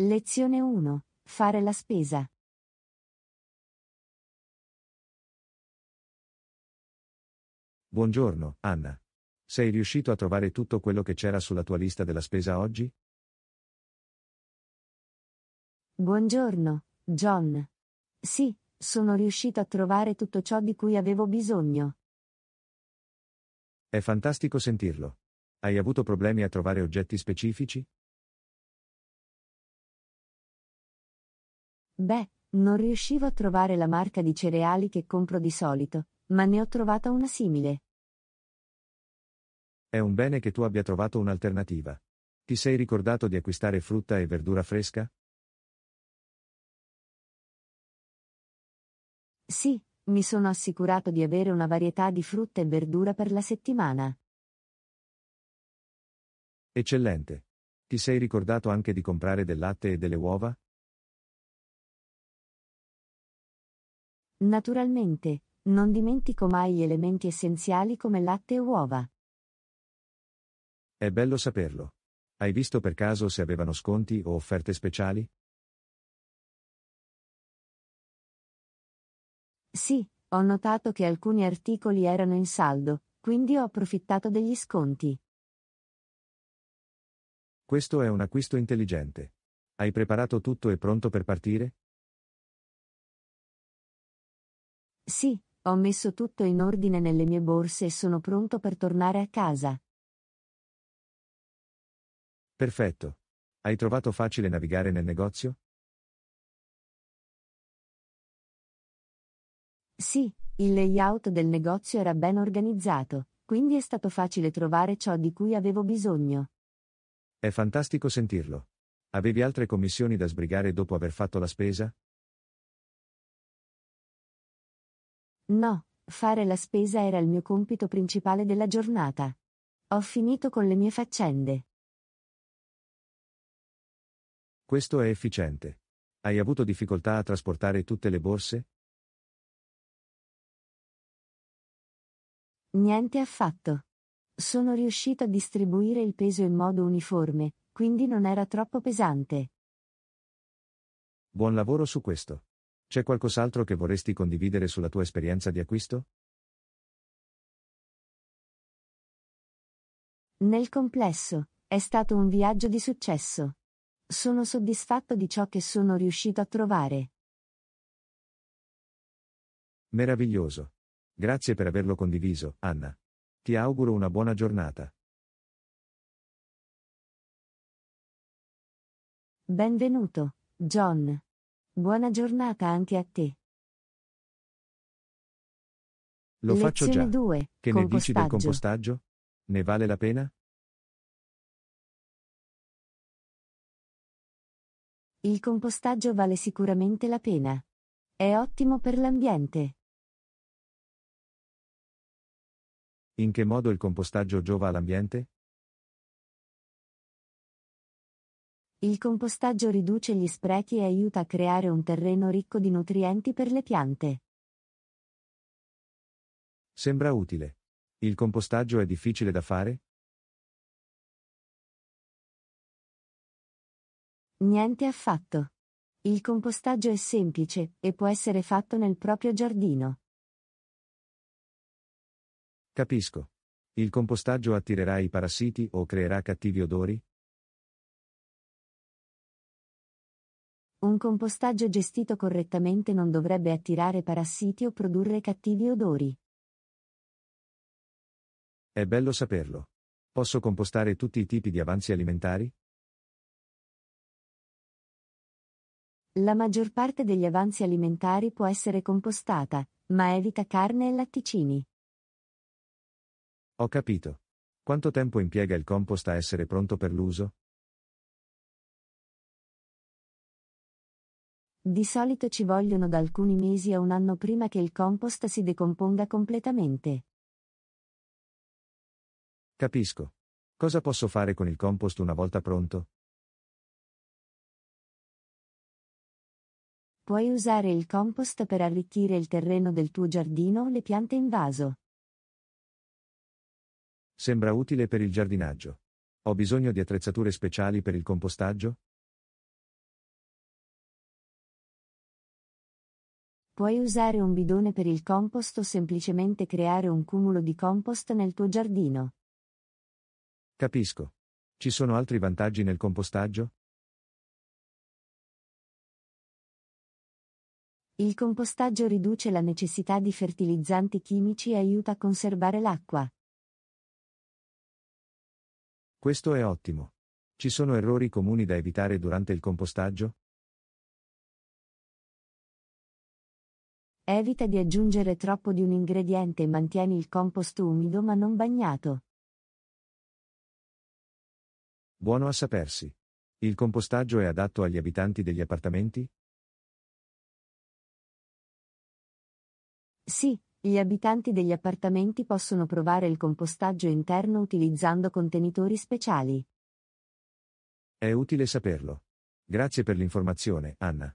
Lezione 1. Fare la spesa. Buongiorno, Anna. Sei riuscito a trovare tutto quello che c'era sulla tua lista della spesa oggi? Buongiorno, John. Sì, sono riuscito a trovare tutto ciò di cui avevo bisogno. È fantastico sentirlo. Hai avuto problemi a trovare oggetti specifici? Beh, non riuscivo a trovare la marca di cereali che compro di solito, ma ne ho trovata una simile. È un bene che tu abbia trovato un'alternativa. Ti sei ricordato di acquistare frutta e verdura fresca? Sì, mi sono assicurato di avere una varietà di frutta e verdura per la settimana. Eccellente. Ti sei ricordato anche di comprare del latte e delle uova? Naturalmente, non dimentico mai gli elementi essenziali come latte e uova. È bello saperlo. Hai visto per caso se avevano sconti o offerte speciali? Sì, ho notato che alcuni articoli erano in saldo, quindi ho approfittato degli sconti. Questo è un acquisto intelligente. Hai preparato tutto e pronto per partire? Sì, ho messo tutto in ordine nelle mie borse e sono pronto per tornare a casa. Perfetto. Hai trovato facile navigare nel negozio? Sì, il layout del negozio era ben organizzato, quindi è stato facile trovare ciò di cui avevo bisogno. È fantastico sentirlo. Avevi altre commissioni da sbrigare dopo aver fatto la spesa? No, fare la spesa era il mio compito principale della giornata. Ho finito con le mie faccende. Questo è efficiente. Hai avuto difficoltà a trasportare tutte le borse? Niente affatto. Sono riuscito a distribuire il peso in modo uniforme, quindi non era troppo pesante. Buon lavoro su questo. C'è qualcos'altro che vorresti condividere sulla tua esperienza di acquisto? Nel complesso, è stato un viaggio di successo. Sono soddisfatto di ciò che sono riuscito a trovare. Meraviglioso. Grazie per averlo condiviso, Anna. Ti auguro una buona giornata. Benvenuto, John. Buona giornata anche a te. Lo Lezione faccio già. 2. Che ne dici del compostaggio? Ne vale la pena? Il compostaggio vale sicuramente la pena. È ottimo per l'ambiente. In che modo il compostaggio giova all'ambiente? Il compostaggio riduce gli sprechi e aiuta a creare un terreno ricco di nutrienti per le piante. Sembra utile. Il compostaggio è difficile da fare? Niente affatto. Il compostaggio è semplice e può essere fatto nel proprio giardino. Capisco. Il compostaggio attirerà i parassiti o creerà cattivi odori? Un compostaggio gestito correttamente non dovrebbe attirare parassiti o produrre cattivi odori. È bello saperlo. Posso compostare tutti i tipi di avanzi alimentari? La maggior parte degli avanzi alimentari può essere compostata, ma evita carne e latticini. Ho capito. Quanto tempo impiega il compost a essere pronto per l'uso? Di solito ci vogliono da alcuni mesi a un anno prima che il compost si decomponga completamente. Capisco. Cosa posso fare con il compost una volta pronto? Puoi usare il compost per arricchire il terreno del tuo giardino o le piante in vaso. Sembra utile per il giardinaggio. Ho bisogno di attrezzature speciali per il compostaggio? Puoi usare un bidone per il compost o semplicemente creare un cumulo di compost nel tuo giardino. Capisco. Ci sono altri vantaggi nel compostaggio? Il compostaggio riduce la necessità di fertilizzanti chimici e aiuta a conservare l'acqua. Questo è ottimo. Ci sono errori comuni da evitare durante il compostaggio? Evita di aggiungere troppo di un ingrediente e mantieni il compost umido ma non bagnato. Buono a sapersi. Il compostaggio è adatto agli abitanti degli appartamenti? Sì, gli abitanti degli appartamenti possono provare il compostaggio interno utilizzando contenitori speciali. È utile saperlo. Grazie per l'informazione, Anna.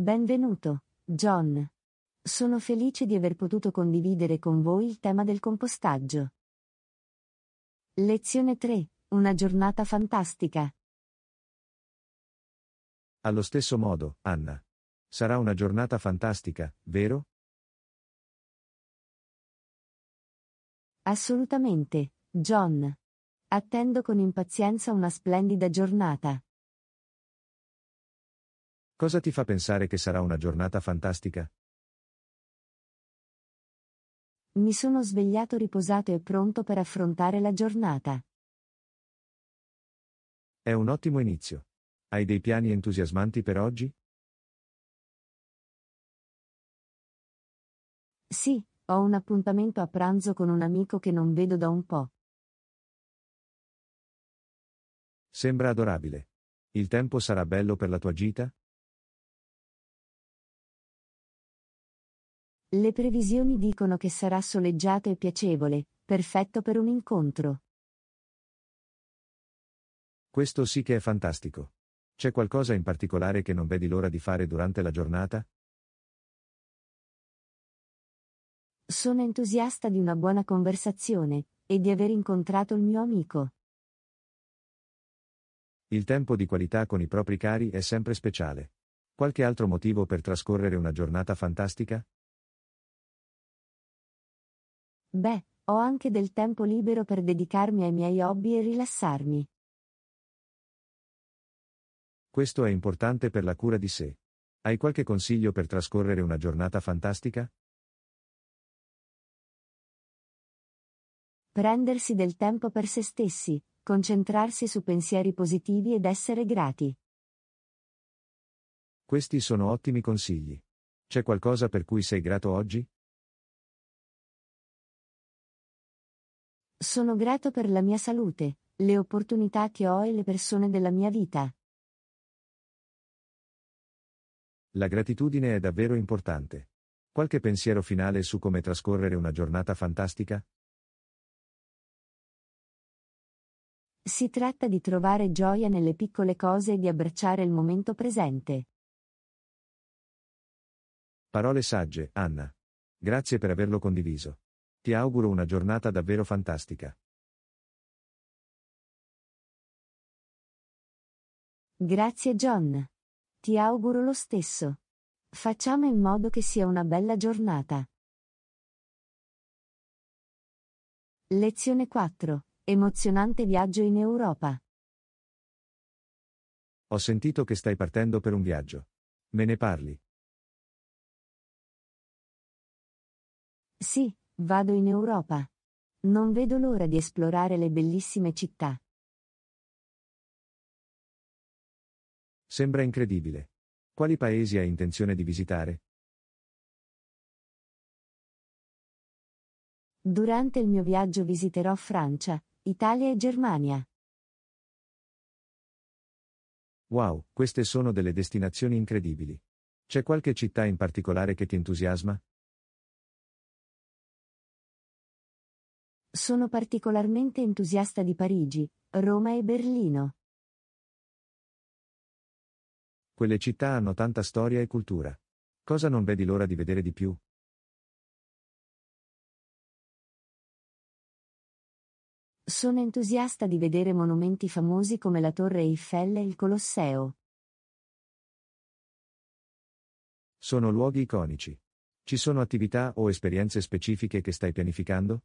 Benvenuto, John. Sono felice di aver potuto condividere con voi il tema del compostaggio. Lezione 3. Una giornata fantastica. Allo stesso modo, Anna. Sarà una giornata fantastica, vero? Assolutamente, John. Attendo con impazienza una splendida giornata. Cosa ti fa pensare che sarà una giornata fantastica? Mi sono svegliato riposato e pronto per affrontare la giornata. È un ottimo inizio. Hai dei piani entusiasmanti per oggi? Sì, ho un appuntamento a pranzo con un amico che non vedo da un po'. Sembra adorabile. Il tempo sarà bello per la tua gita? Le previsioni dicono che sarà soleggiato e piacevole, perfetto per un incontro. Questo sì che è fantastico. C'è qualcosa in particolare che non vedi l'ora di fare durante la giornata? Sono entusiasta di una buona conversazione e di aver incontrato il mio amico. Il tempo di qualità con i propri cari è sempre speciale. Qualche altro motivo per trascorrere una giornata fantastica? Beh, ho anche del tempo libero per dedicarmi ai miei hobby e rilassarmi. Questo è importante per la cura di sé. Hai qualche consiglio per trascorrere una giornata fantastica? Prendersi del tempo per se stessi, concentrarsi su pensieri positivi ed essere grati. Questi sono ottimi consigli. C'è qualcosa per cui sei grato oggi? Sono grato per la mia salute, le opportunità che ho e le persone della mia vita. La gratitudine è davvero importante. Qualche pensiero finale su come trascorrere una giornata fantastica? Si tratta di trovare gioia nelle piccole cose e di abbracciare il momento presente. Parole sagge, Anna. Grazie per averlo condiviso. Ti auguro una giornata davvero fantastica. Grazie John. Ti auguro lo stesso. Facciamo in modo che sia una bella giornata. Lezione 4. Emozionante viaggio in Europa. Ho sentito che stai partendo per un viaggio. Me ne parli? Sì, Vado in Europa. Non vedo l'ora di esplorare le bellissime città. Sembra incredibile. Quali paesi hai intenzione di visitare? Durante il mio viaggio visiterò Francia, Italia e Germania. Wow, queste sono delle destinazioni incredibili. C'è qualche città in particolare che ti entusiasma? Sono particolarmente entusiasta di Parigi, Roma e Berlino. Quelle città hanno tanta storia e cultura. Cosa non vedi l'ora di vedere di più? Sono entusiasta di vedere monumenti famosi come la Torre Eiffel e il Colosseo. Sono luoghi iconici. Ci sono attività o esperienze specifiche che stai pianificando?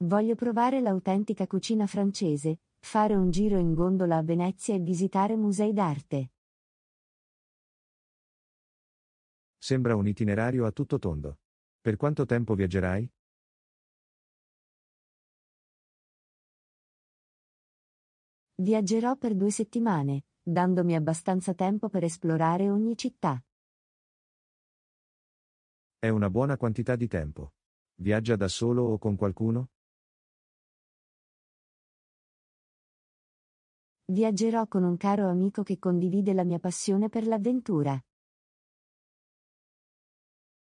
Voglio provare l'autentica cucina francese, fare un giro in gondola a Venezia e visitare musei d'arte. Sembra un itinerario a tutto tondo. Per quanto tempo viaggerai? Viaggerò per due settimane, dandomi abbastanza tempo per esplorare ogni città. È una buona quantità di tempo. Viaggia da solo o con qualcuno? Viaggerò con un caro amico che condivide la mia passione per l'avventura.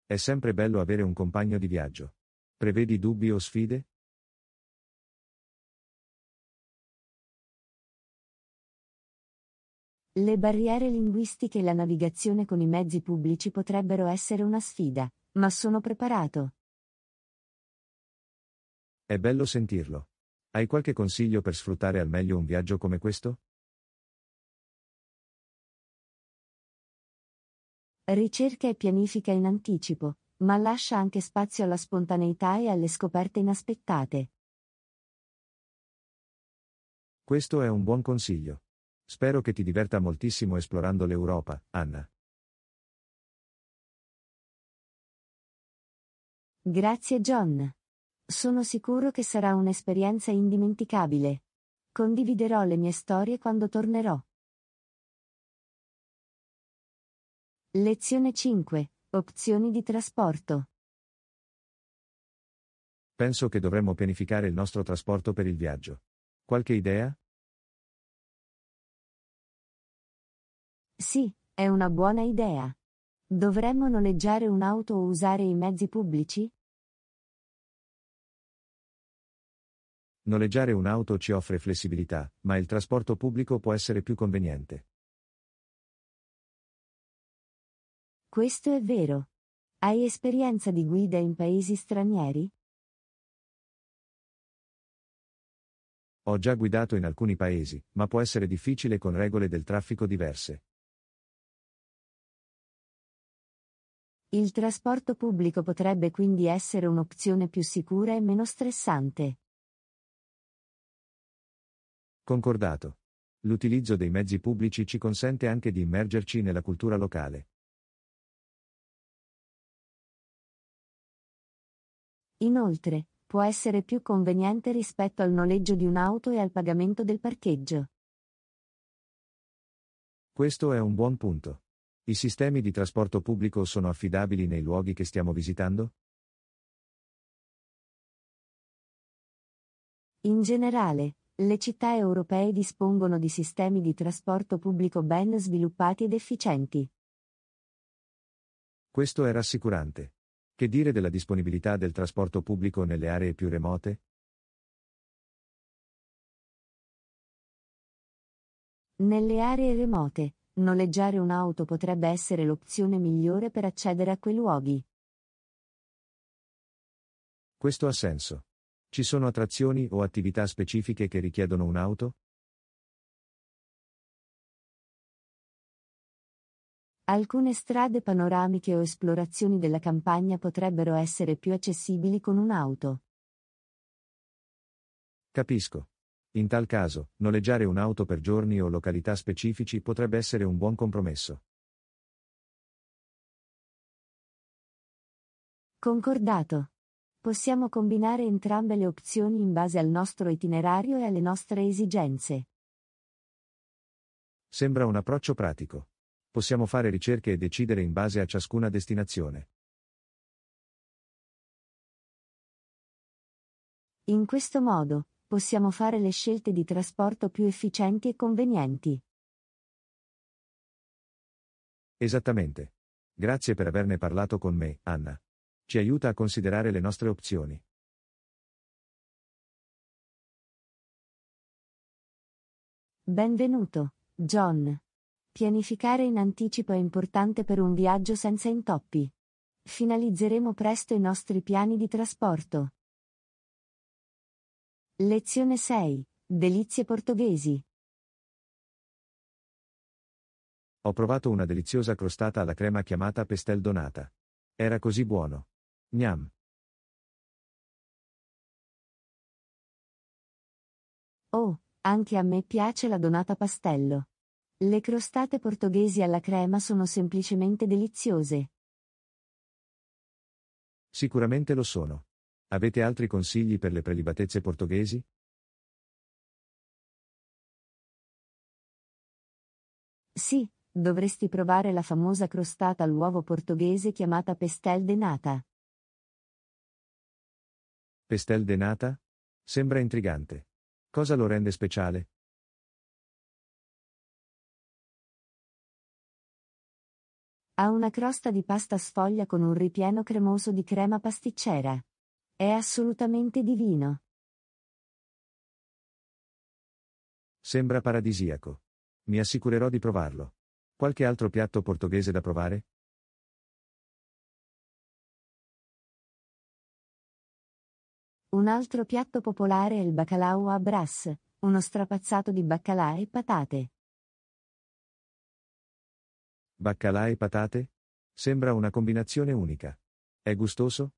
È sempre bello avere un compagno di viaggio. Prevedi dubbi o sfide? Le barriere linguistiche e la navigazione con i mezzi pubblici potrebbero essere una sfida, ma sono preparato. È bello sentirlo. Hai qualche consiglio per sfruttare al meglio un viaggio come questo? Ricerca e pianifica in anticipo, ma lascia anche spazio alla spontaneità e alle scoperte inaspettate. Questo è un buon consiglio. Spero che ti diverta moltissimo esplorando l'Europa, Anna. Grazie John. Sono sicuro che sarà un'esperienza indimenticabile. Condividerò le mie storie quando tornerò. Lezione 5. Opzioni di trasporto. Penso che dovremmo pianificare il nostro trasporto per il viaggio. Qualche idea? Sì, è una buona idea. Dovremmo noleggiare un'auto o usare i mezzi pubblici? Noleggiare un'auto ci offre flessibilità, ma il trasporto pubblico può essere più conveniente. Questo è vero. Hai esperienza di guida in paesi stranieri? Ho già guidato in alcuni paesi, ma può essere difficile con regole del traffico diverse. Il trasporto pubblico potrebbe quindi essere un'opzione più sicura e meno stressante. Concordato. L'utilizzo dei mezzi pubblici ci consente anche di immergerci nella cultura locale. Inoltre, può essere più conveniente rispetto al noleggio di un'auto e al pagamento del parcheggio. Questo è un buon punto. I sistemi di trasporto pubblico sono affidabili nei luoghi che stiamo visitando? In generale, le città europee dispongono di sistemi di trasporto pubblico ben sviluppati ed efficienti. Questo è rassicurante. Che dire della disponibilità del trasporto pubblico nelle aree più remote? Nelle aree remote, noleggiare un'auto potrebbe essere l'opzione migliore per accedere a quei luoghi. Questo ha senso. Ci sono attrazioni o attività specifiche che richiedono un'auto? Alcune strade panoramiche o esplorazioni della campagna potrebbero essere più accessibili con un'auto. Capisco. In tal caso, noleggiare un'auto per giorni o località specifici potrebbe essere un buon compromesso. Concordato. Possiamo combinare entrambe le opzioni in base al nostro itinerario e alle nostre esigenze. Sembra un approccio pratico. Possiamo fare ricerche e decidere in base a ciascuna destinazione. In questo modo, possiamo fare le scelte di trasporto più efficienti e convenienti. Esattamente. Grazie per averne parlato con me, Anna ci aiuta a considerare le nostre opzioni. Benvenuto, John. Pianificare in anticipo è importante per un viaggio senza intoppi. Finalizzeremo presto i nostri piani di trasporto. Lezione 6. Delizie portoghesi. Ho provato una deliziosa crostata alla crema chiamata pestel donata. Era così buono. Nham. Oh, anche a me piace la donata pastello. Le crostate portoghesi alla crema sono semplicemente deliziose. Sicuramente lo sono. Avete altri consigli per le prelibatezze portoghesi? Sì, dovresti provare la famosa crostata all'uovo portoghese chiamata Pestel de nata. Pestel de nata? Sembra intrigante. Cosa lo rende speciale? Ha una crosta di pasta sfoglia con un ripieno cremoso di crema pasticcera. È assolutamente divino. Sembra paradisiaco. Mi assicurerò di provarlo. Qualche altro piatto portoghese da provare? Un altro piatto popolare è il bacalao a brass, uno strapazzato di baccalà e patate. Baccalà e patate? Sembra una combinazione unica. È gustoso?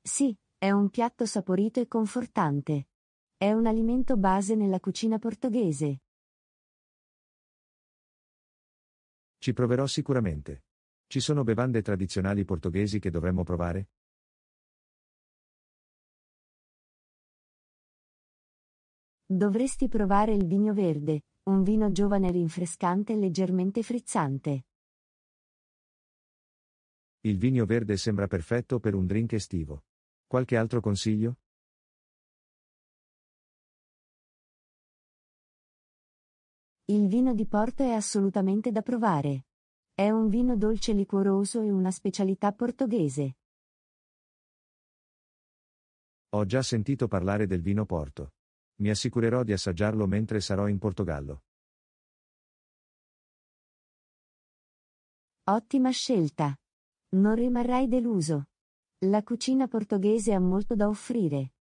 Sì, è un piatto saporito e confortante. È un alimento base nella cucina portoghese. Ci proverò sicuramente. Ci sono bevande tradizionali portoghesi che dovremmo provare? Dovresti provare il vigno verde, un vino giovane rinfrescante e leggermente frizzante. Il vigno verde sembra perfetto per un drink estivo. Qualche altro consiglio? Il vino di Porto è assolutamente da provare. È un vino dolce liquoroso e una specialità portoghese. Ho già sentito parlare del vino Porto. Mi assicurerò di assaggiarlo mentre sarò in Portogallo. Ottima scelta. Non rimarrai deluso. La cucina portoghese ha molto da offrire.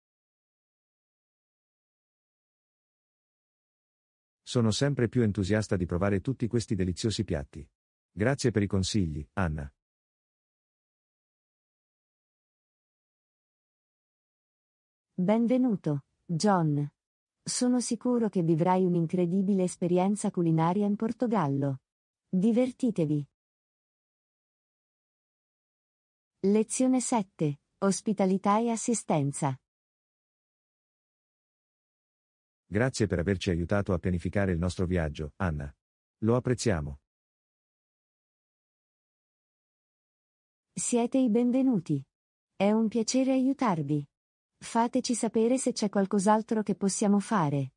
Sono sempre più entusiasta di provare tutti questi deliziosi piatti. Grazie per i consigli, Anna. Benvenuto, John. Sono sicuro che vivrai un'incredibile esperienza culinaria in Portogallo. Divertitevi. Lezione 7. Ospitalità e assistenza. Grazie per averci aiutato a pianificare il nostro viaggio, Anna. Lo apprezziamo. Siete i benvenuti. È un piacere aiutarvi. Fateci sapere se c'è qualcos'altro che possiamo fare.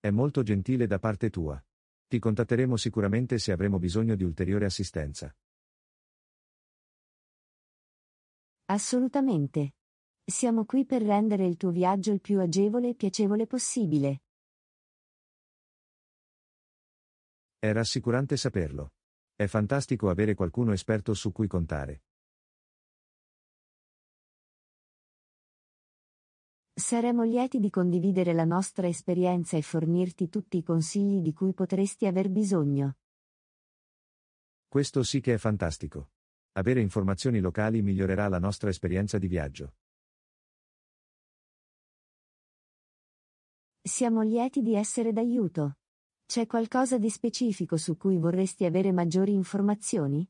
È molto gentile da parte tua. Ti contatteremo sicuramente se avremo bisogno di ulteriore assistenza. Assolutamente. Siamo qui per rendere il tuo viaggio il più agevole e piacevole possibile. È rassicurante saperlo. È fantastico avere qualcuno esperto su cui contare. Saremo lieti di condividere la nostra esperienza e fornirti tutti i consigli di cui potresti aver bisogno. Questo sì che è fantastico. Avere informazioni locali migliorerà la nostra esperienza di viaggio. Siamo lieti di essere d'aiuto. C'è qualcosa di specifico su cui vorresti avere maggiori informazioni?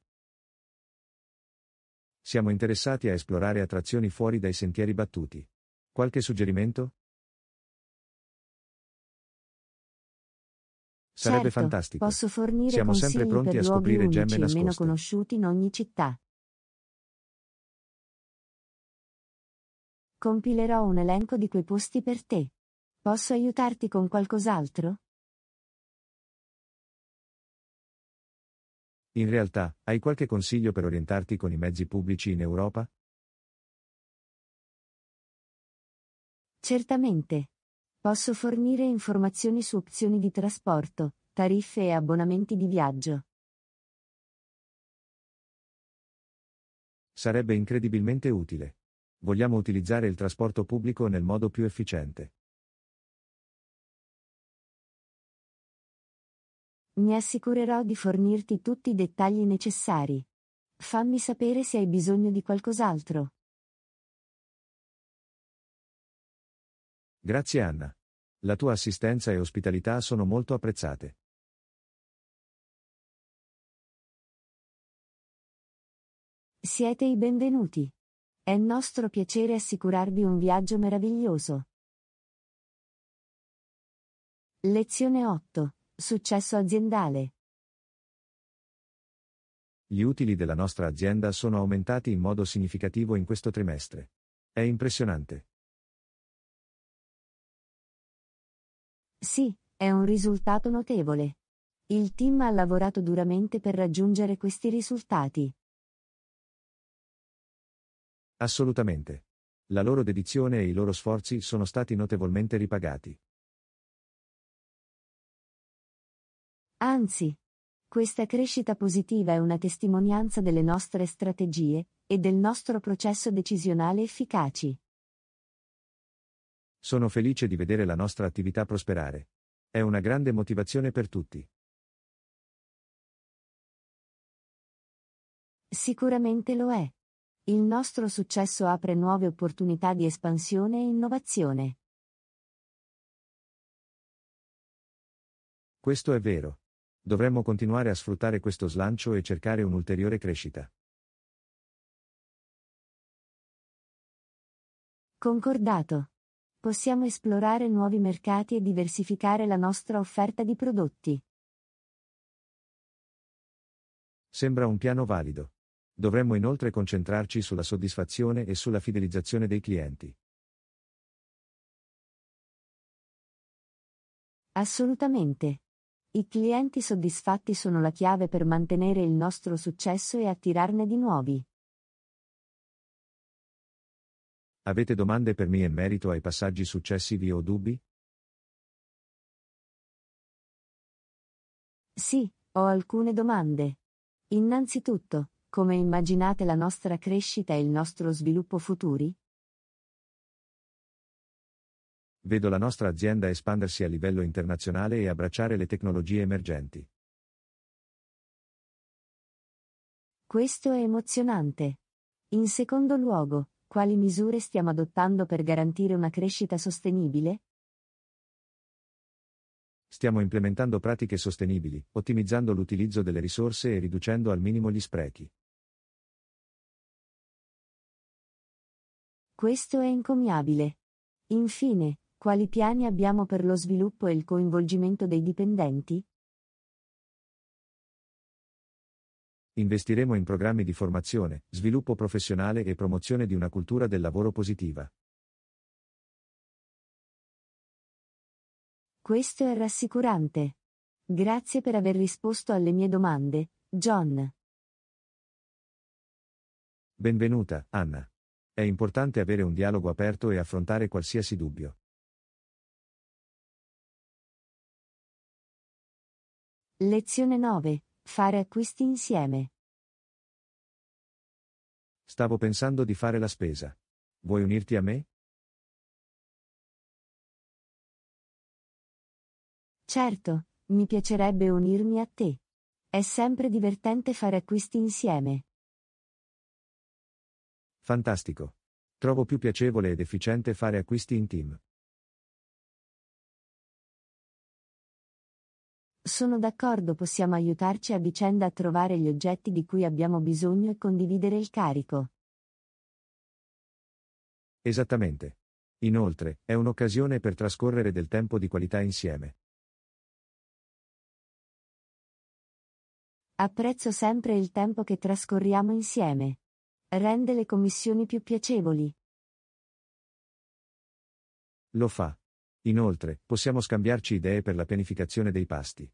Siamo interessati a esplorare attrazioni fuori dai sentieri battuti. Qualche suggerimento? Sarebbe certo, fantastico. Posso fornire Siamo sempre pronti a scoprire gemme nascoste. meno conosciuti in ogni città. Compilerò un elenco di quei posti per te. Posso aiutarti con qualcos'altro? In realtà, hai qualche consiglio per orientarti con i mezzi pubblici in Europa? Certamente. Posso fornire informazioni su opzioni di trasporto, tariffe e abbonamenti di viaggio. Sarebbe incredibilmente utile. Vogliamo utilizzare il trasporto pubblico nel modo più efficiente. Mi assicurerò di fornirti tutti i dettagli necessari. Fammi sapere se hai bisogno di qualcos'altro. Grazie Anna. La tua assistenza e ospitalità sono molto apprezzate. Siete i benvenuti. È nostro piacere assicurarvi un viaggio meraviglioso. Lezione 8. Successo aziendale. Gli utili della nostra azienda sono aumentati in modo significativo in questo trimestre. È impressionante. Sì, è un risultato notevole. Il team ha lavorato duramente per raggiungere questi risultati. Assolutamente. La loro dedizione e i loro sforzi sono stati notevolmente ripagati. Anzi, questa crescita positiva è una testimonianza delle nostre strategie e del nostro processo decisionale efficaci. Sono felice di vedere la nostra attività prosperare. È una grande motivazione per tutti. Sicuramente lo è. Il nostro successo apre nuove opportunità di espansione e innovazione. Questo è vero. Dovremmo continuare a sfruttare questo slancio e cercare un'ulteriore crescita. Concordato. Possiamo esplorare nuovi mercati e diversificare la nostra offerta di prodotti. Sembra un piano valido. Dovremmo inoltre concentrarci sulla soddisfazione e sulla fidelizzazione dei clienti. Assolutamente. I clienti soddisfatti sono la chiave per mantenere il nostro successo e attirarne di nuovi. Avete domande per me in merito ai passaggi successivi o dubbi? Sì, ho alcune domande. Innanzitutto, come immaginate la nostra crescita e il nostro sviluppo futuri? vedo la nostra azienda espandersi a livello internazionale e abbracciare le tecnologie emergenti. Questo è emozionante. In secondo luogo, quali misure stiamo adottando per garantire una crescita sostenibile? Stiamo implementando pratiche sostenibili, ottimizzando l'utilizzo delle risorse e riducendo al minimo gli sprechi. Questo è encomiabile. Infine, quali piani abbiamo per lo sviluppo e il coinvolgimento dei dipendenti? Investiremo in programmi di formazione, sviluppo professionale e promozione di una cultura del lavoro positiva. Questo è rassicurante. Grazie per aver risposto alle mie domande, John. Benvenuta, Anna. È importante avere un dialogo aperto e affrontare qualsiasi dubbio. Lezione 9. Fare acquisti insieme. Stavo pensando di fare la spesa. Vuoi unirti a me? Certo, mi piacerebbe unirmi a te. È sempre divertente fare acquisti insieme. Fantastico. Trovo più piacevole ed efficiente fare acquisti in team. Sono d'accordo, possiamo aiutarci a vicenda a trovare gli oggetti di cui abbiamo bisogno e condividere il carico. Esattamente. Inoltre, è un'occasione per trascorrere del tempo di qualità insieme. Apprezzo sempre il tempo che trascorriamo insieme. Rende le commissioni più piacevoli. Lo fa. Inoltre, possiamo scambiarci idee per la pianificazione dei pasti.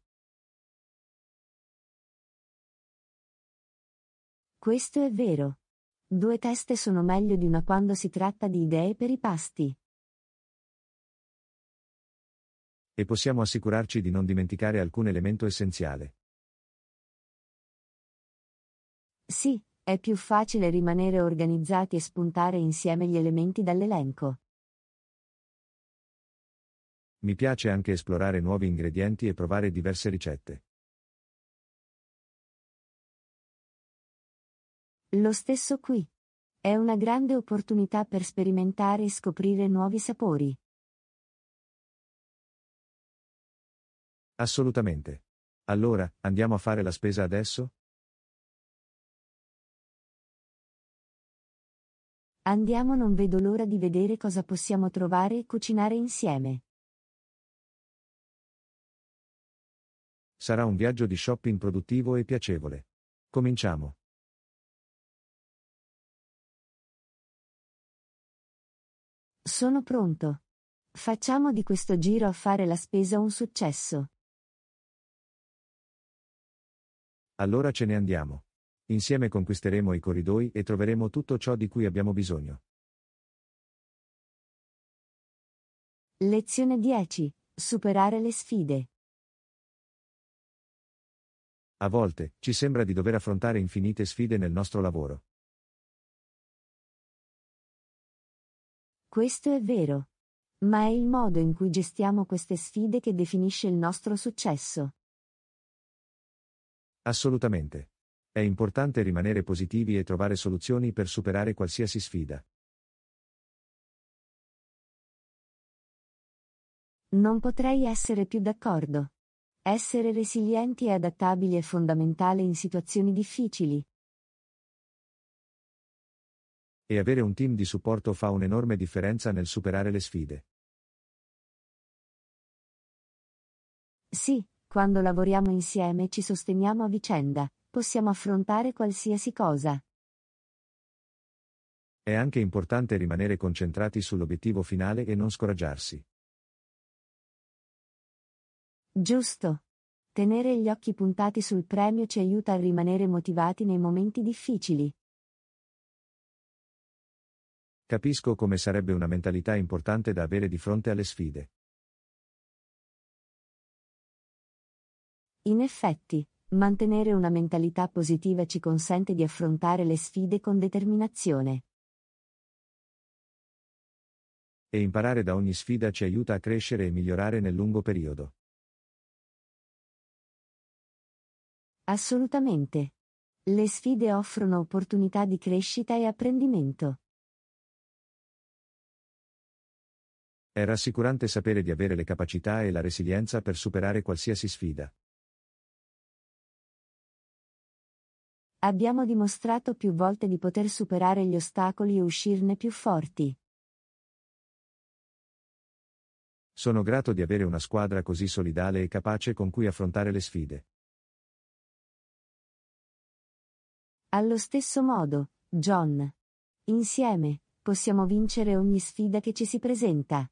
Questo è vero. Due teste sono meglio di una quando si tratta di idee per i pasti. E possiamo assicurarci di non dimenticare alcun elemento essenziale. Sì, è più facile rimanere organizzati e spuntare insieme gli elementi dall'elenco. Mi piace anche esplorare nuovi ingredienti e provare diverse ricette. Lo stesso qui. È una grande opportunità per sperimentare e scoprire nuovi sapori. Assolutamente. Allora, andiamo a fare la spesa adesso? Andiamo, non vedo l'ora di vedere cosa possiamo trovare e cucinare insieme. Sarà un viaggio di shopping produttivo e piacevole. Cominciamo. Sono pronto. Facciamo di questo giro a fare la spesa un successo. Allora ce ne andiamo. Insieme conquisteremo i corridoi e troveremo tutto ciò di cui abbiamo bisogno. Lezione 10. Superare le sfide. A volte, ci sembra di dover affrontare infinite sfide nel nostro lavoro. Questo è vero. Ma è il modo in cui gestiamo queste sfide che definisce il nostro successo. Assolutamente. È importante rimanere positivi e trovare soluzioni per superare qualsiasi sfida. Non potrei essere più d'accordo. Essere resilienti e adattabili è fondamentale in situazioni difficili, e avere un team di supporto fa un'enorme differenza nel superare le sfide. Sì, quando lavoriamo insieme e ci sosteniamo a vicenda, possiamo affrontare qualsiasi cosa. È anche importante rimanere concentrati sull'obiettivo finale e non scoraggiarsi. Giusto. Tenere gli occhi puntati sul premio ci aiuta a rimanere motivati nei momenti difficili. Capisco come sarebbe una mentalità importante da avere di fronte alle sfide. In effetti, mantenere una mentalità positiva ci consente di affrontare le sfide con determinazione. E imparare da ogni sfida ci aiuta a crescere e migliorare nel lungo periodo. Assolutamente. Le sfide offrono opportunità di crescita e apprendimento. È rassicurante sapere di avere le capacità e la resilienza per superare qualsiasi sfida. Abbiamo dimostrato più volte di poter superare gli ostacoli e uscirne più forti. Sono grato di avere una squadra così solidale e capace con cui affrontare le sfide. Allo stesso modo, John. Insieme, possiamo vincere ogni sfida che ci si presenta.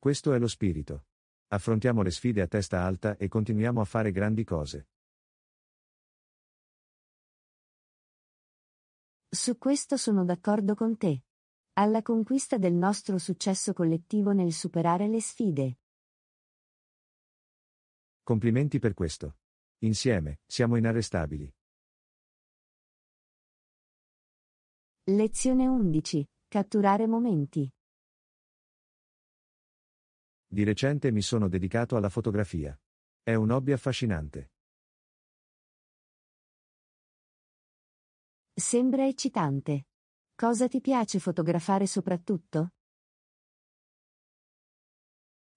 Questo è lo spirito. Affrontiamo le sfide a testa alta e continuiamo a fare grandi cose. Su questo sono d'accordo con te. Alla conquista del nostro successo collettivo nel superare le sfide. Complimenti per questo. Insieme, siamo inarrestabili. Lezione 11. Catturare momenti. Di recente mi sono dedicato alla fotografia. È un hobby affascinante. Sembra eccitante. Cosa ti piace fotografare soprattutto?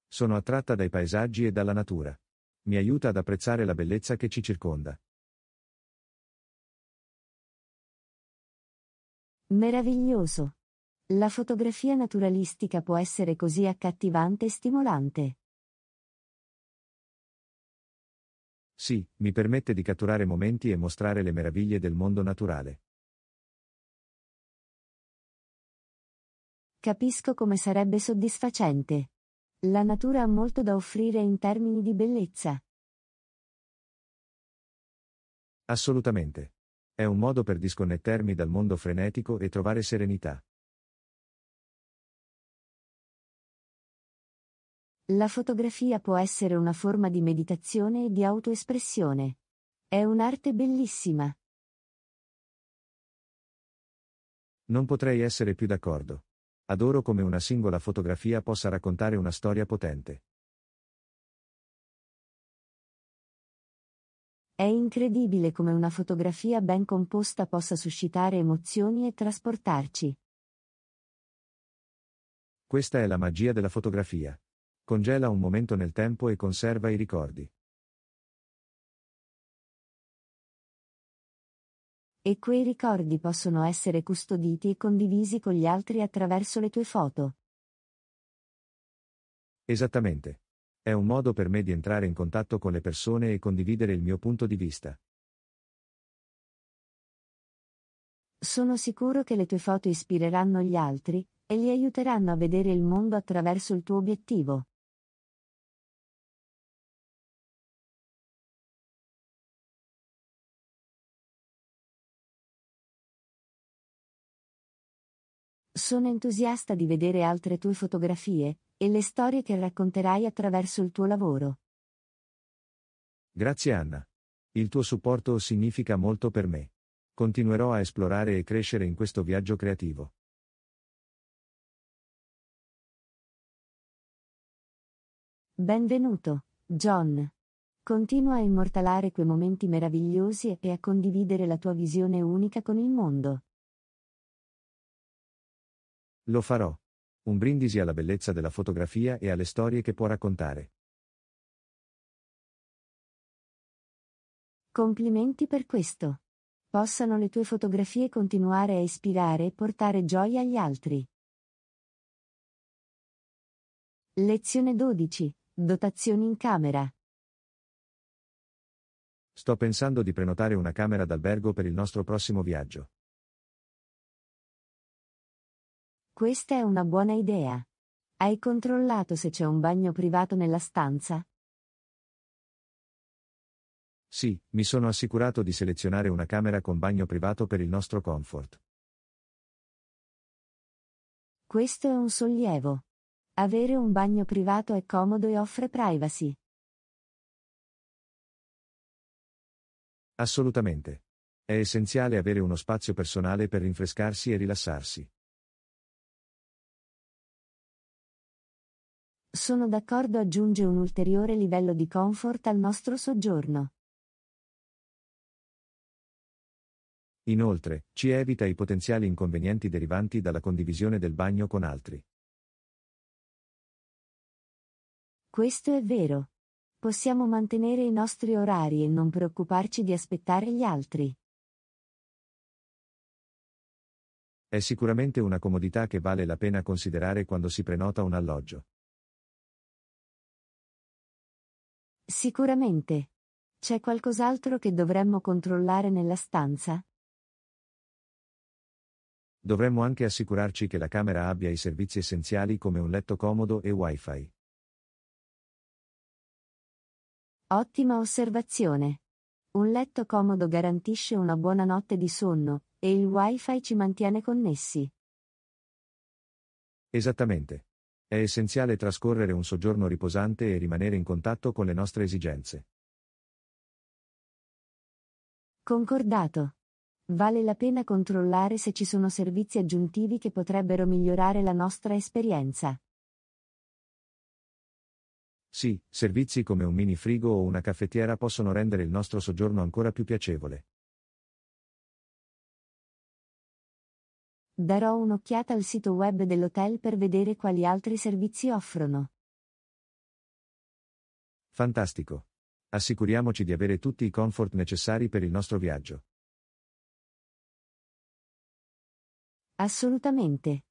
Sono attratta dai paesaggi e dalla natura. Mi aiuta ad apprezzare la bellezza che ci circonda. Meraviglioso. La fotografia naturalistica può essere così accattivante e stimolante. Sì, mi permette di catturare momenti e mostrare le meraviglie del mondo naturale. Capisco come sarebbe soddisfacente. La natura ha molto da offrire in termini di bellezza. Assolutamente. È un modo per disconnettermi dal mondo frenetico e trovare serenità. La fotografia può essere una forma di meditazione e di autoespressione. È un'arte bellissima. Non potrei essere più d'accordo. Adoro come una singola fotografia possa raccontare una storia potente. È incredibile come una fotografia ben composta possa suscitare emozioni e trasportarci. Questa è la magia della fotografia. Congela un momento nel tempo e conserva i ricordi. E quei ricordi possono essere custoditi e condivisi con gli altri attraverso le tue foto. Esattamente. È un modo per me di entrare in contatto con le persone e condividere il mio punto di vista. Sono sicuro che le tue foto ispireranno gli altri e li aiuteranno a vedere il mondo attraverso il tuo obiettivo. Sono entusiasta di vedere altre tue fotografie e le storie che racconterai attraverso il tuo lavoro. Grazie Anna. Il tuo supporto significa molto per me. Continuerò a esplorare e crescere in questo viaggio creativo. Benvenuto, John. Continua a immortalare quei momenti meravigliosi e a condividere la tua visione unica con il mondo. Lo farò. Un brindisi alla bellezza della fotografia e alle storie che può raccontare. Complimenti per questo. Possano le tue fotografie continuare a ispirare e portare gioia agli altri. Lezione 12. Dotazioni in camera. Sto pensando di prenotare una camera d'albergo per il nostro prossimo viaggio. Questa è una buona idea. Hai controllato se c'è un bagno privato nella stanza? Sì, mi sono assicurato di selezionare una camera con bagno privato per il nostro comfort. Questo è un sollievo. Avere un bagno privato è comodo e offre privacy. Assolutamente. È essenziale avere uno spazio personale per rinfrescarsi e rilassarsi. Sono d'accordo aggiunge un ulteriore livello di comfort al nostro soggiorno. Inoltre, ci evita i potenziali inconvenienti derivanti dalla condivisione del bagno con altri. Questo è vero. Possiamo mantenere i nostri orari e non preoccuparci di aspettare gli altri. È sicuramente una comodità che vale la pena considerare quando si prenota un alloggio. Sicuramente. C'è qualcos'altro che dovremmo controllare nella stanza? Dovremmo anche assicurarci che la camera abbia i servizi essenziali come un letto comodo e wifi. Ottima osservazione. Un letto comodo garantisce una buona notte di sonno, e il wifi ci mantiene connessi. Esattamente. È essenziale trascorrere un soggiorno riposante e rimanere in contatto con le nostre esigenze. Concordato. Vale la pena controllare se ci sono servizi aggiuntivi che potrebbero migliorare la nostra esperienza. Sì, servizi come un mini frigo o una caffettiera possono rendere il nostro soggiorno ancora più piacevole. Darò un'occhiata al sito web dell'hotel per vedere quali altri servizi offrono. Fantastico. Assicuriamoci di avere tutti i comfort necessari per il nostro viaggio. Assolutamente.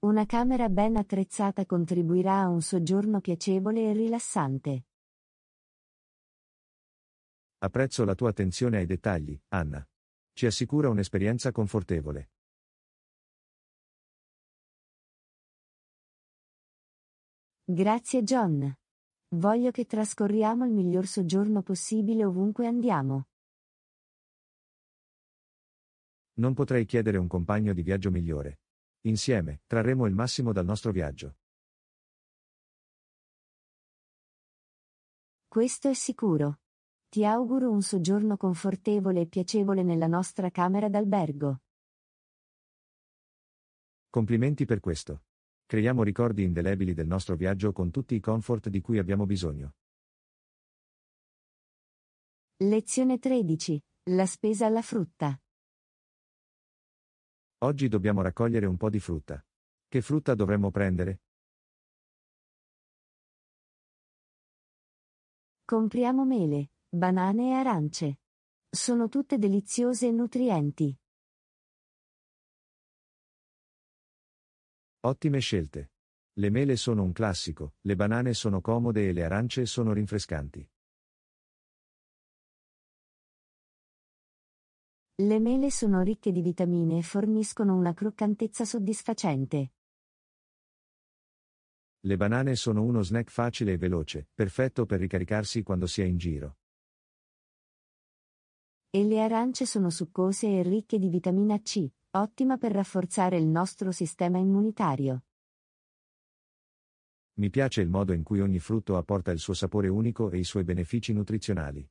Una camera ben attrezzata contribuirà a un soggiorno piacevole e rilassante. Apprezzo la tua attenzione ai dettagli, Anna. Ci assicura un'esperienza confortevole. Grazie John. Voglio che trascorriamo il miglior soggiorno possibile ovunque andiamo. Non potrei chiedere un compagno di viaggio migliore. Insieme, trarremo il massimo dal nostro viaggio. Questo è sicuro. Ti auguro un soggiorno confortevole e piacevole nella nostra camera d'albergo. Complimenti per questo. Creiamo ricordi indelebili del nostro viaggio con tutti i comfort di cui abbiamo bisogno. Lezione 13. La spesa alla frutta. Oggi dobbiamo raccogliere un po' di frutta. Che frutta dovremmo prendere? Compriamo mele, banane e arance. Sono tutte deliziose e nutrienti. Ottime scelte. Le mele sono un classico, le banane sono comode e le arance sono rinfrescanti. Le mele sono ricche di vitamine e forniscono una croccantezza soddisfacente. Le banane sono uno snack facile e veloce, perfetto per ricaricarsi quando si è in giro. E le arance sono succose e ricche di vitamina C. Ottima per rafforzare il nostro sistema immunitario. Mi piace il modo in cui ogni frutto apporta il suo sapore unico e i suoi benefici nutrizionali.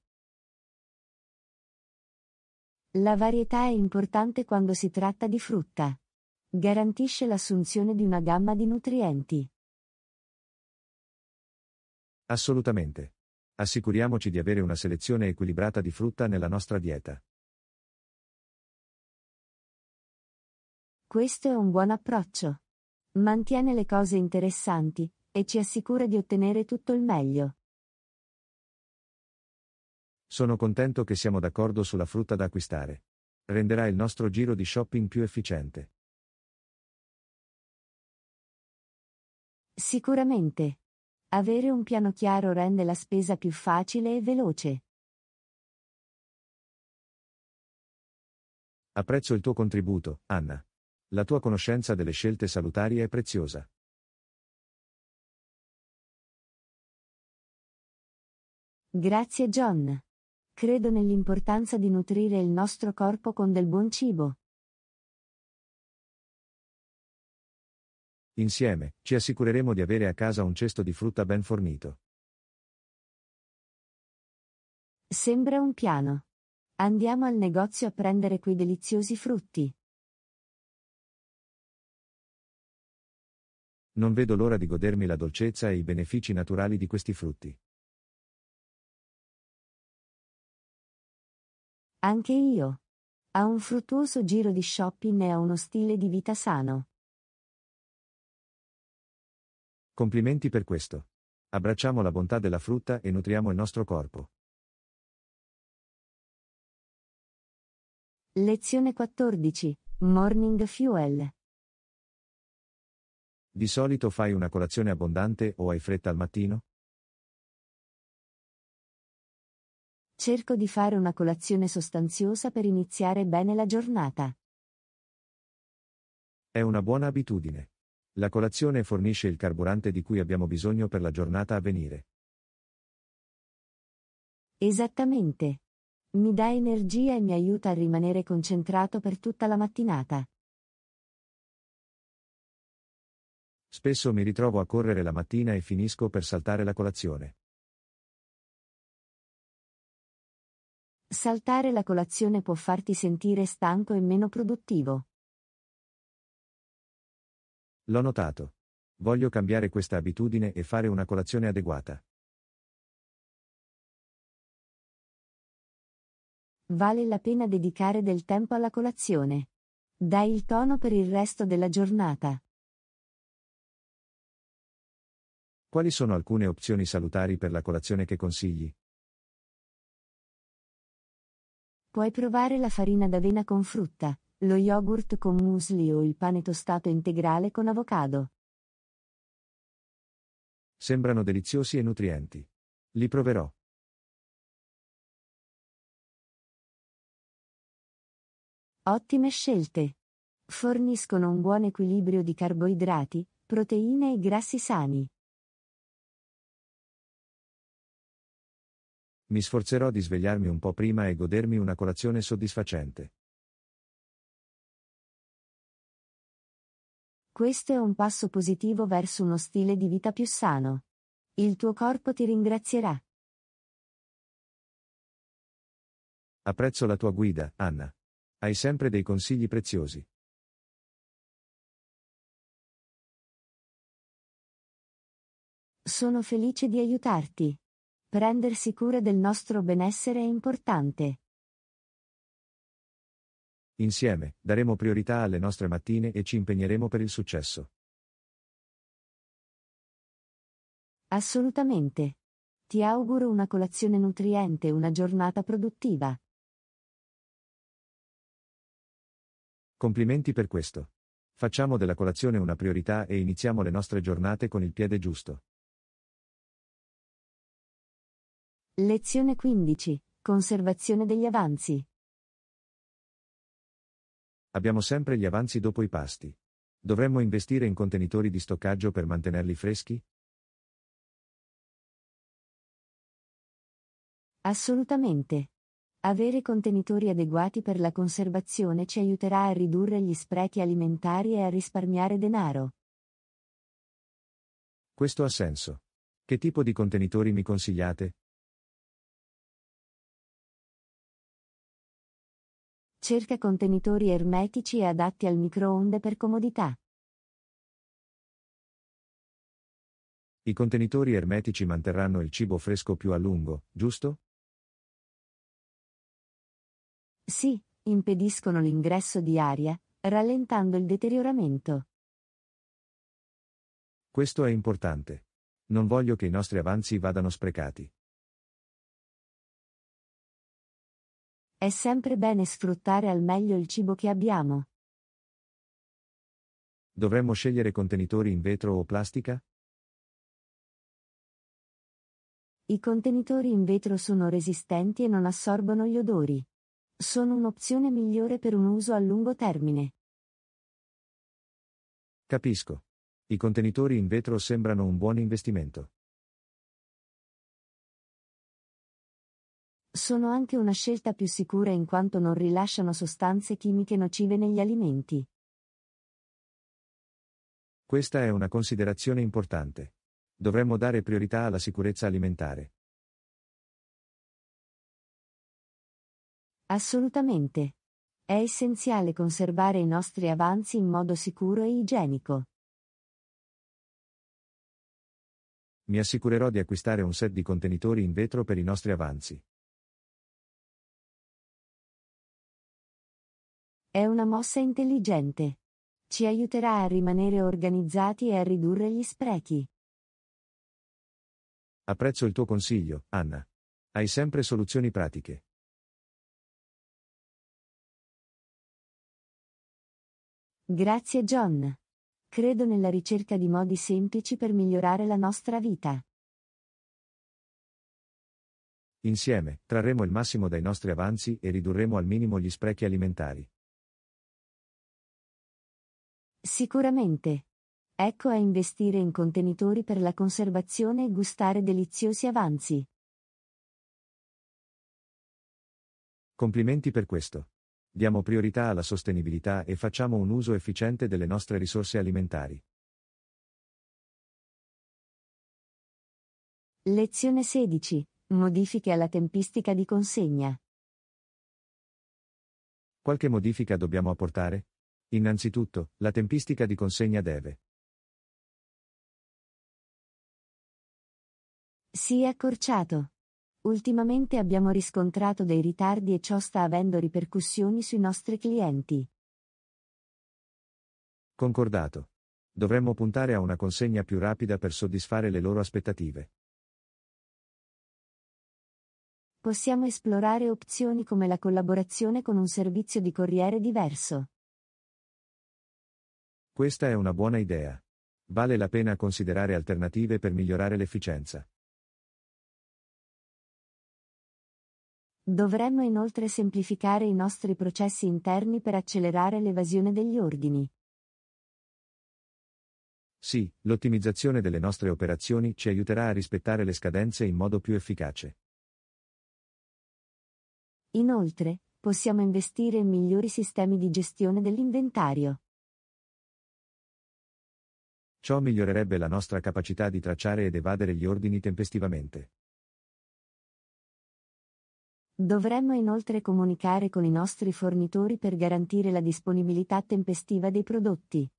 La varietà è importante quando si tratta di frutta. Garantisce l'assunzione di una gamma di nutrienti. Assolutamente. Assicuriamoci di avere una selezione equilibrata di frutta nella nostra dieta. Questo è un buon approccio. Mantiene le cose interessanti e ci assicura di ottenere tutto il meglio. Sono contento che siamo d'accordo sulla frutta da acquistare. Renderà il nostro giro di shopping più efficiente. Sicuramente. Avere un piano chiaro rende la spesa più facile e veloce. Apprezzo il tuo contributo, Anna. La tua conoscenza delle scelte salutarie è preziosa. Grazie John. Credo nell'importanza di nutrire il nostro corpo con del buon cibo. Insieme, ci assicureremo di avere a casa un cesto di frutta ben fornito. Sembra un piano. Andiamo al negozio a prendere quei deliziosi frutti. Non vedo l'ora di godermi la dolcezza e i benefici naturali di questi frutti. Anche io. A un fruttuoso giro di shopping e a uno stile di vita sano. Complimenti per questo. Abbracciamo la bontà della frutta e nutriamo il nostro corpo. Lezione 14. Morning Fuel. Di solito fai una colazione abbondante o hai fretta al mattino? Cerco di fare una colazione sostanziosa per iniziare bene la giornata. È una buona abitudine. La colazione fornisce il carburante di cui abbiamo bisogno per la giornata a venire. Esattamente. Mi dà energia e mi aiuta a rimanere concentrato per tutta la mattinata. Spesso mi ritrovo a correre la mattina e finisco per saltare la colazione. Saltare la colazione può farti sentire stanco e meno produttivo. L'ho notato. Voglio cambiare questa abitudine e fare una colazione adeguata. Vale la pena dedicare del tempo alla colazione. Dai il tono per il resto della giornata. Quali sono alcune opzioni salutari per la colazione che consigli? Puoi provare la farina d'avena con frutta, lo yogurt con muesli o il pane tostato integrale con avocado. Sembrano deliziosi e nutrienti. Li proverò. Ottime scelte. Forniscono un buon equilibrio di carboidrati, proteine e grassi sani. mi sforzerò di svegliarmi un po' prima e godermi una colazione soddisfacente. Questo è un passo positivo verso uno stile di vita più sano. Il tuo corpo ti ringrazierà. Apprezzo la tua guida, Anna. Hai sempre dei consigli preziosi. Sono felice di aiutarti. Prendersi cura del nostro benessere è importante. Insieme, daremo priorità alle nostre mattine e ci impegneremo per il successo. Assolutamente. Ti auguro una colazione nutriente e una giornata produttiva. Complimenti per questo. Facciamo della colazione una priorità e iniziamo le nostre giornate con il piede giusto. Lezione 15. Conservazione degli avanzi. Abbiamo sempre gli avanzi dopo i pasti. Dovremmo investire in contenitori di stoccaggio per mantenerli freschi? Assolutamente. Avere contenitori adeguati per la conservazione ci aiuterà a ridurre gli sprechi alimentari e a risparmiare denaro. Questo ha senso. Che tipo di contenitori mi consigliate? Cerca contenitori ermetici e adatti al microonde per comodità. I contenitori ermetici manterranno il cibo fresco più a lungo, giusto? Sì, impediscono l'ingresso di aria, rallentando il deterioramento. Questo è importante. Non voglio che i nostri avanzi vadano sprecati. È sempre bene sfruttare al meglio il cibo che abbiamo. Dovremmo scegliere contenitori in vetro o plastica? I contenitori in vetro sono resistenti e non assorbono gli odori. Sono un'opzione migliore per un uso a lungo termine. Capisco. I contenitori in vetro sembrano un buon investimento. sono anche una scelta più sicura in quanto non rilasciano sostanze chimiche nocive negli alimenti. Questa è una considerazione importante. Dovremmo dare priorità alla sicurezza alimentare. Assolutamente. È essenziale conservare i nostri avanzi in modo sicuro e igienico. Mi assicurerò di acquistare un set di contenitori in vetro per i nostri avanzi. È una mossa intelligente. Ci aiuterà a rimanere organizzati e a ridurre gli sprechi. Apprezzo il tuo consiglio, Anna. Hai sempre soluzioni pratiche. Grazie John. Credo nella ricerca di modi semplici per migliorare la nostra vita. Insieme, trarremo il massimo dai nostri avanzi e ridurremo al minimo gli sprechi alimentari. Sicuramente. Ecco a investire in contenitori per la conservazione e gustare deliziosi avanzi. Complimenti per questo. Diamo priorità alla sostenibilità e facciamo un uso efficiente delle nostre risorse alimentari. Lezione 16. Modifiche alla tempistica di consegna. Qualche modifica dobbiamo apportare? Innanzitutto, la tempistica di consegna deve Si è accorciato. Ultimamente abbiamo riscontrato dei ritardi e ciò sta avendo ripercussioni sui nostri clienti. Concordato. Dovremmo puntare a una consegna più rapida per soddisfare le loro aspettative. Possiamo esplorare opzioni come la collaborazione con un servizio di corriere diverso. Questa è una buona idea. Vale la pena considerare alternative per migliorare l'efficienza. Dovremmo inoltre semplificare i nostri processi interni per accelerare l'evasione degli ordini. Sì, l'ottimizzazione delle nostre operazioni ci aiuterà a rispettare le scadenze in modo più efficace. Inoltre, possiamo investire in migliori sistemi di gestione dell'inventario. Ciò migliorerebbe la nostra capacità di tracciare ed evadere gli ordini tempestivamente. Dovremmo inoltre comunicare con i nostri fornitori per garantire la disponibilità tempestiva dei prodotti.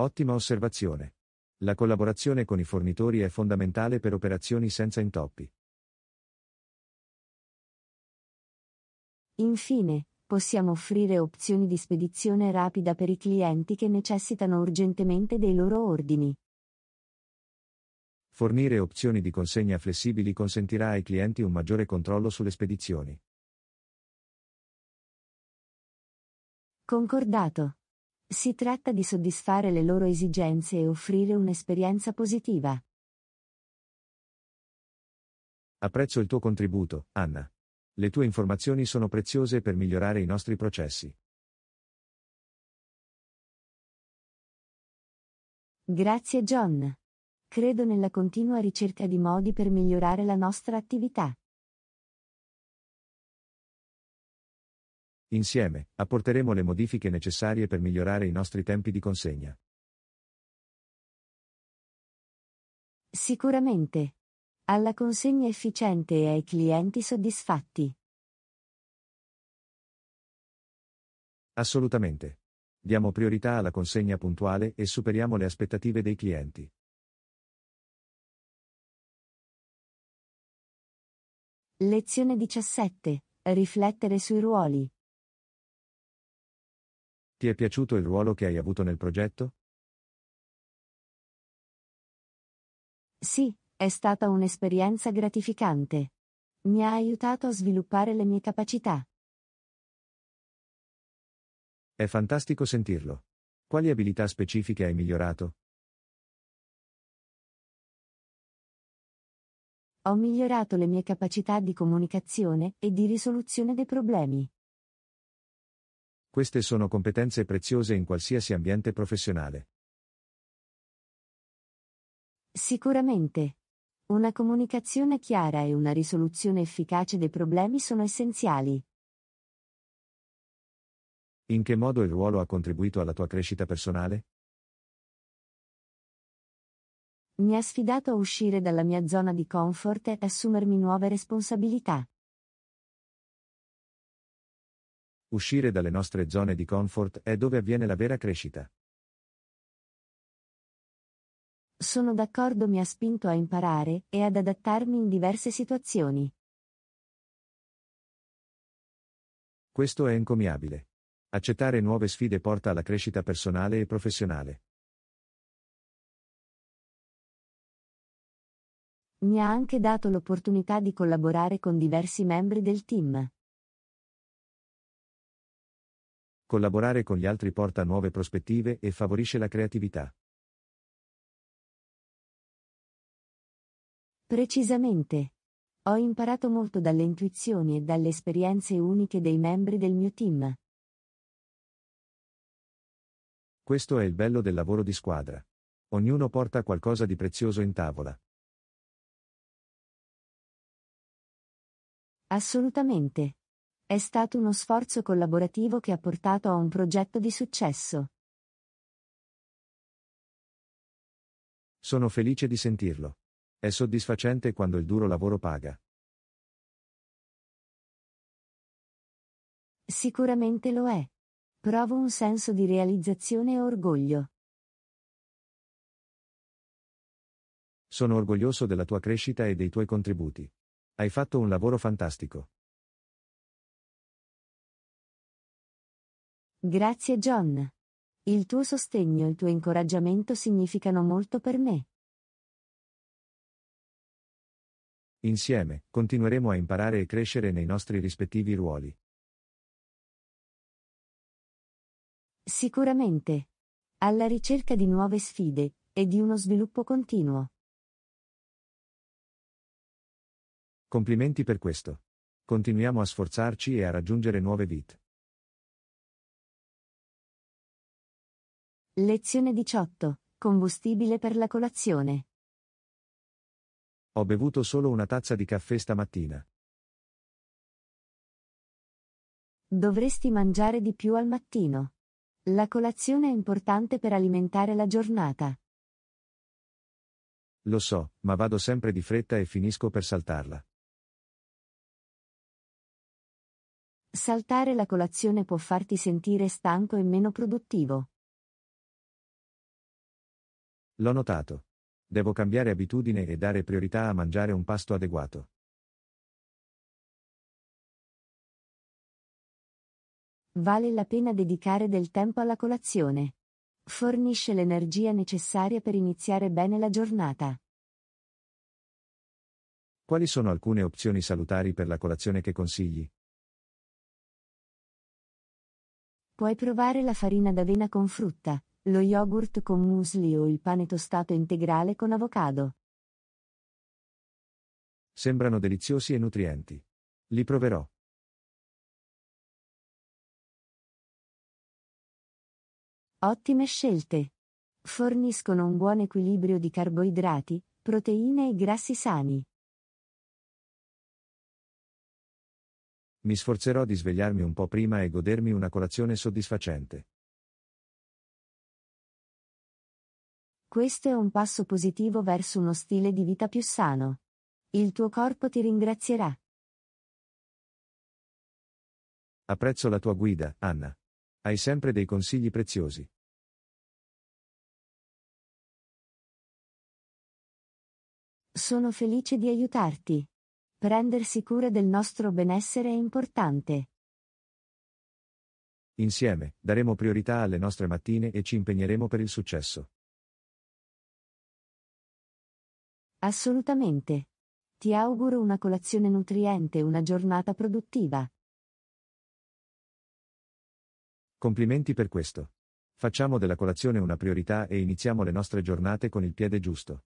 Ottima osservazione. La collaborazione con i fornitori è fondamentale per operazioni senza intoppi. Infine, possiamo offrire opzioni di spedizione rapida per i clienti che necessitano urgentemente dei loro ordini. Fornire opzioni di consegna flessibili consentirà ai clienti un maggiore controllo sulle spedizioni. Concordato. Si tratta di soddisfare le loro esigenze e offrire un'esperienza positiva. Apprezzo il tuo contributo, Anna. Le tue informazioni sono preziose per migliorare i nostri processi. Grazie John. Credo nella continua ricerca di modi per migliorare la nostra attività. Insieme, apporteremo le modifiche necessarie per migliorare i nostri tempi di consegna. Sicuramente alla consegna efficiente e ai clienti soddisfatti. Assolutamente. Diamo priorità alla consegna puntuale e superiamo le aspettative dei clienti. Lezione 17. Riflettere sui ruoli. Ti è piaciuto il ruolo che hai avuto nel progetto? Sì, è stata un'esperienza gratificante. Mi ha aiutato a sviluppare le mie capacità. È fantastico sentirlo. Quali abilità specifiche hai migliorato? Ho migliorato le mie capacità di comunicazione e di risoluzione dei problemi. Queste sono competenze preziose in qualsiasi ambiente professionale. Sicuramente. Una comunicazione chiara e una risoluzione efficace dei problemi sono essenziali. In che modo il ruolo ha contribuito alla tua crescita personale? Mi ha sfidato a uscire dalla mia zona di comfort e assumermi nuove responsabilità. Uscire dalle nostre zone di comfort è dove avviene la vera crescita. Sono d'accordo mi ha spinto a imparare e ad adattarmi in diverse situazioni. Questo è encomiabile. Accettare nuove sfide porta alla crescita personale e professionale. Mi ha anche dato l'opportunità di collaborare con diversi membri del team. Collaborare con gli altri porta nuove prospettive e favorisce la creatività. Precisamente. Ho imparato molto dalle intuizioni e dalle esperienze uniche dei membri del mio team. Questo è il bello del lavoro di squadra. Ognuno porta qualcosa di prezioso in tavola. Assolutamente. È stato uno sforzo collaborativo che ha portato a un progetto di successo. Sono felice di sentirlo. È soddisfacente quando il duro lavoro paga. Sicuramente lo è. Provo un senso di realizzazione e orgoglio. Sono orgoglioso della tua crescita e dei tuoi contributi. Hai fatto un lavoro fantastico. Grazie John. Il tuo sostegno e il tuo incoraggiamento significano molto per me. Insieme, continueremo a imparare e crescere nei nostri rispettivi ruoli. Sicuramente. Alla ricerca di nuove sfide e di uno sviluppo continuo. Complimenti per questo. Continuiamo a sforzarci e a raggiungere nuove vite. Lezione 18. Combustibile per la colazione. Ho bevuto solo una tazza di caffè stamattina. Dovresti mangiare di più al mattino. La colazione è importante per alimentare la giornata. Lo so, ma vado sempre di fretta e finisco per saltarla. Saltare la colazione può farti sentire stanco e meno produttivo. L'ho notato. Devo cambiare abitudine e dare priorità a mangiare un pasto adeguato. Vale la pena dedicare del tempo alla colazione. Fornisce l'energia necessaria per iniziare bene la giornata. Quali sono alcune opzioni salutari per la colazione che consigli? Puoi provare la farina d'avena con frutta, lo yogurt con muesli o il pane tostato integrale con avocado. Sembrano deliziosi e nutrienti. Li proverò. Ottime scelte. Forniscono un buon equilibrio di carboidrati, proteine e grassi sani. Mi sforzerò di svegliarmi un po' prima e godermi una colazione soddisfacente. Questo è un passo positivo verso uno stile di vita più sano. Il tuo corpo ti ringrazierà. Apprezzo la tua guida, Anna. Hai sempre dei consigli preziosi. Sono felice di aiutarti. Prendersi cura del nostro benessere è importante. Insieme, daremo priorità alle nostre mattine e ci impegneremo per il successo. Assolutamente. Ti auguro una colazione nutriente e una giornata produttiva. Complimenti per questo. Facciamo della colazione una priorità e iniziamo le nostre giornate con il piede giusto.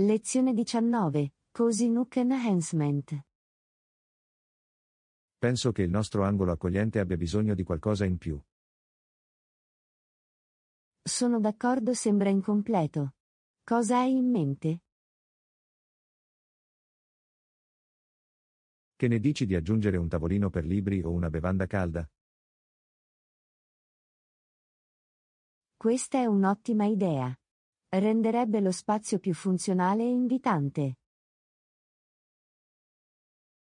Lezione 19. Cozy Nook Enhancement. Penso che il nostro angolo accogliente abbia bisogno di qualcosa in più. Sono d'accordo, sembra incompleto. Cosa hai in mente? Che ne dici di aggiungere un tavolino per libri o una bevanda calda? Questa è un'ottima idea. Renderebbe lo spazio più funzionale e invitante.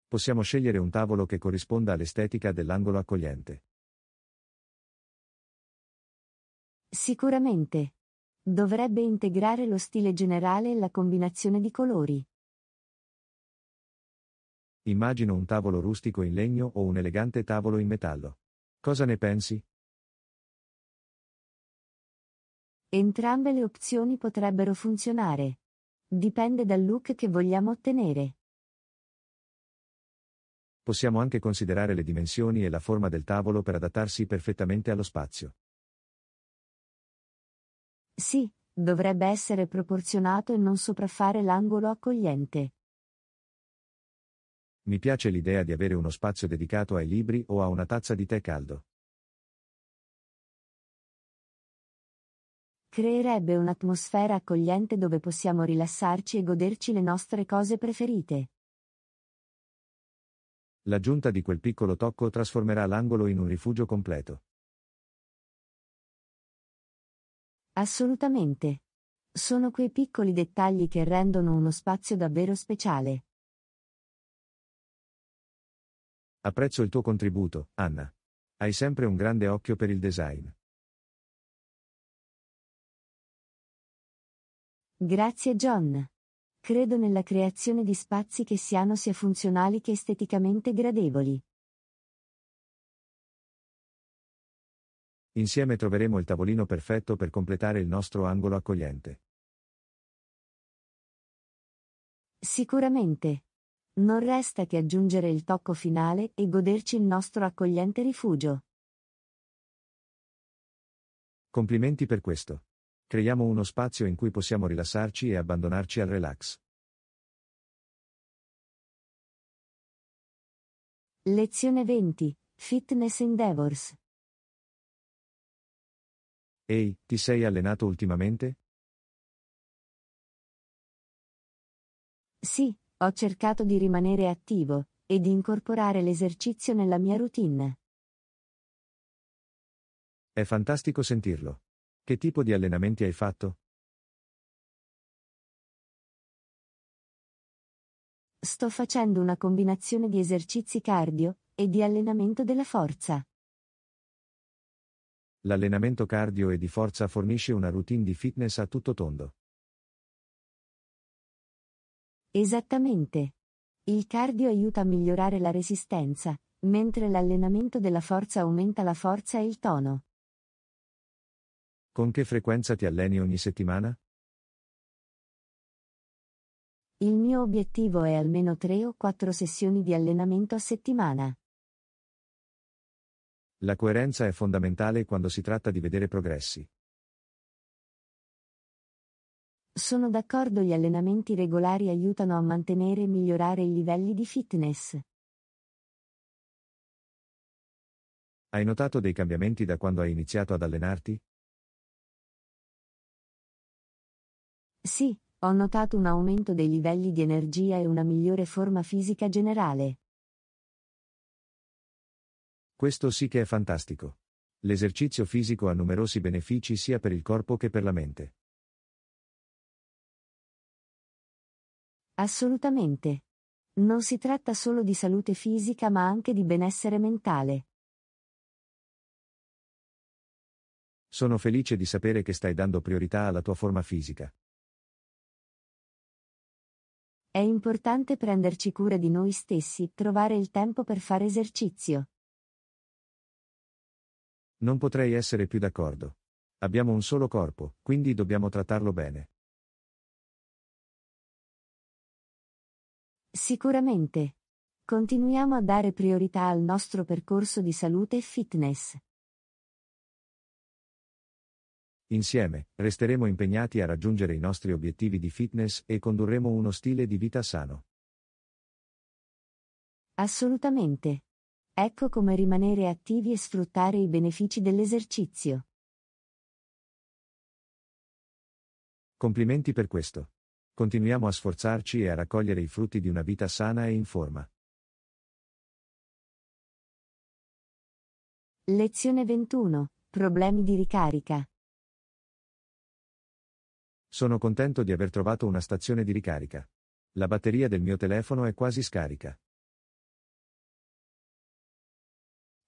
Possiamo scegliere un tavolo che corrisponda all'estetica dell'angolo accogliente. Sicuramente. Dovrebbe integrare lo stile generale e la combinazione di colori. Immagino un tavolo rustico in legno o un elegante tavolo in metallo. Cosa ne pensi? Entrambe le opzioni potrebbero funzionare. Dipende dal look che vogliamo ottenere. Possiamo anche considerare le dimensioni e la forma del tavolo per adattarsi perfettamente allo spazio. Sì, dovrebbe essere proporzionato e non sopraffare l'angolo accogliente. Mi piace l'idea di avere uno spazio dedicato ai libri o a una tazza di tè caldo. Creerebbe un'atmosfera accogliente dove possiamo rilassarci e goderci le nostre cose preferite. L'aggiunta di quel piccolo tocco trasformerà l'angolo in un rifugio completo. Assolutamente. Sono quei piccoli dettagli che rendono uno spazio davvero speciale. Apprezzo il tuo contributo, Anna. Hai sempre un grande occhio per il design. Grazie John. Credo nella creazione di spazi che siano sia funzionali che esteticamente gradevoli. Insieme troveremo il tavolino perfetto per completare il nostro angolo accogliente. Sicuramente. Non resta che aggiungere il tocco finale e goderci il nostro accogliente rifugio. Complimenti per questo. Creiamo uno spazio in cui possiamo rilassarci e abbandonarci al relax. Lezione 20. Fitness Endeavors. Ehi, ti sei allenato ultimamente? Sì, ho cercato di rimanere attivo e di incorporare l'esercizio nella mia routine. È fantastico sentirlo. Che tipo di allenamenti hai fatto? Sto facendo una combinazione di esercizi cardio e di allenamento della forza l'allenamento cardio e di forza fornisce una routine di fitness a tutto tondo. Esattamente. Il cardio aiuta a migliorare la resistenza, mentre l'allenamento della forza aumenta la forza e il tono. Con che frequenza ti alleni ogni settimana? Il mio obiettivo è almeno 3 o 4 sessioni di allenamento a settimana. La coerenza è fondamentale quando si tratta di vedere progressi. Sono d'accordo gli allenamenti regolari aiutano a mantenere e migliorare i livelli di fitness. Hai notato dei cambiamenti da quando hai iniziato ad allenarti? Sì, ho notato un aumento dei livelli di energia e una migliore forma fisica generale. Questo sì che è fantastico. L'esercizio fisico ha numerosi benefici sia per il corpo che per la mente. Assolutamente. Non si tratta solo di salute fisica ma anche di benessere mentale. Sono felice di sapere che stai dando priorità alla tua forma fisica. È importante prenderci cura di noi stessi, trovare il tempo per fare esercizio. Non potrei essere più d'accordo. Abbiamo un solo corpo, quindi dobbiamo trattarlo bene. Sicuramente. Continuiamo a dare priorità al nostro percorso di salute e fitness. Insieme, resteremo impegnati a raggiungere i nostri obiettivi di fitness e condurremo uno stile di vita sano. Assolutamente. Ecco come rimanere attivi e sfruttare i benefici dell'esercizio. Complimenti per questo. Continuiamo a sforzarci e a raccogliere i frutti di una vita sana e in forma. Lezione 21. Problemi di ricarica. Sono contento di aver trovato una stazione di ricarica. La batteria del mio telefono è quasi scarica.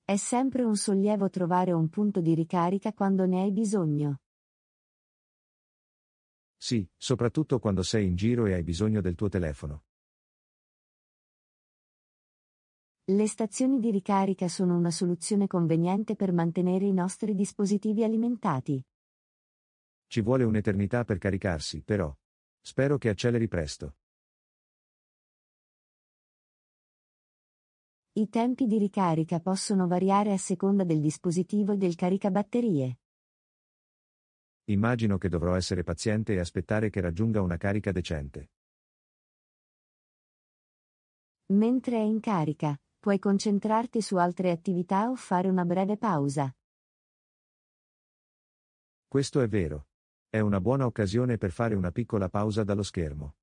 È sempre un sollievo trovare un punto di ricarica quando ne hai bisogno. Sì, soprattutto quando sei in giro e hai bisogno del tuo telefono. Le stazioni di ricarica sono una soluzione conveniente per mantenere i nostri dispositivi alimentati. Ci vuole un'eternità per caricarsi, però. Spero che acceleri presto. I tempi di ricarica possono variare a seconda del dispositivo e del caricabatterie. Immagino che dovrò essere paziente e aspettare che raggiunga una carica decente. Mentre è in carica, puoi concentrarti su altre attività o fare una breve pausa. Questo è vero. È una buona occasione per fare una piccola pausa dallo schermo.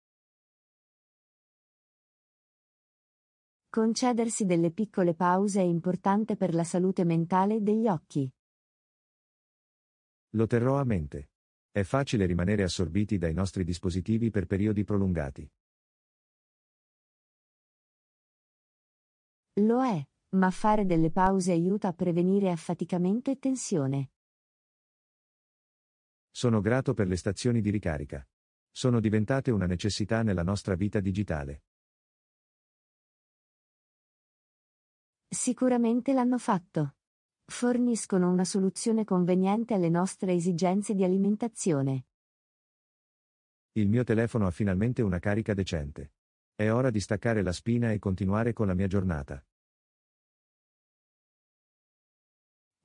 Concedersi delle piccole pause è importante per la salute mentale degli occhi. Lo terrò a mente. È facile rimanere assorbiti dai nostri dispositivi per periodi prolungati. Lo è, ma fare delle pause aiuta a prevenire affaticamento e tensione. Sono grato per le stazioni di ricarica. Sono diventate una necessità nella nostra vita digitale. Sicuramente l'hanno fatto. Forniscono una soluzione conveniente alle nostre esigenze di alimentazione. Il mio telefono ha finalmente una carica decente. È ora di staccare la spina e continuare con la mia giornata.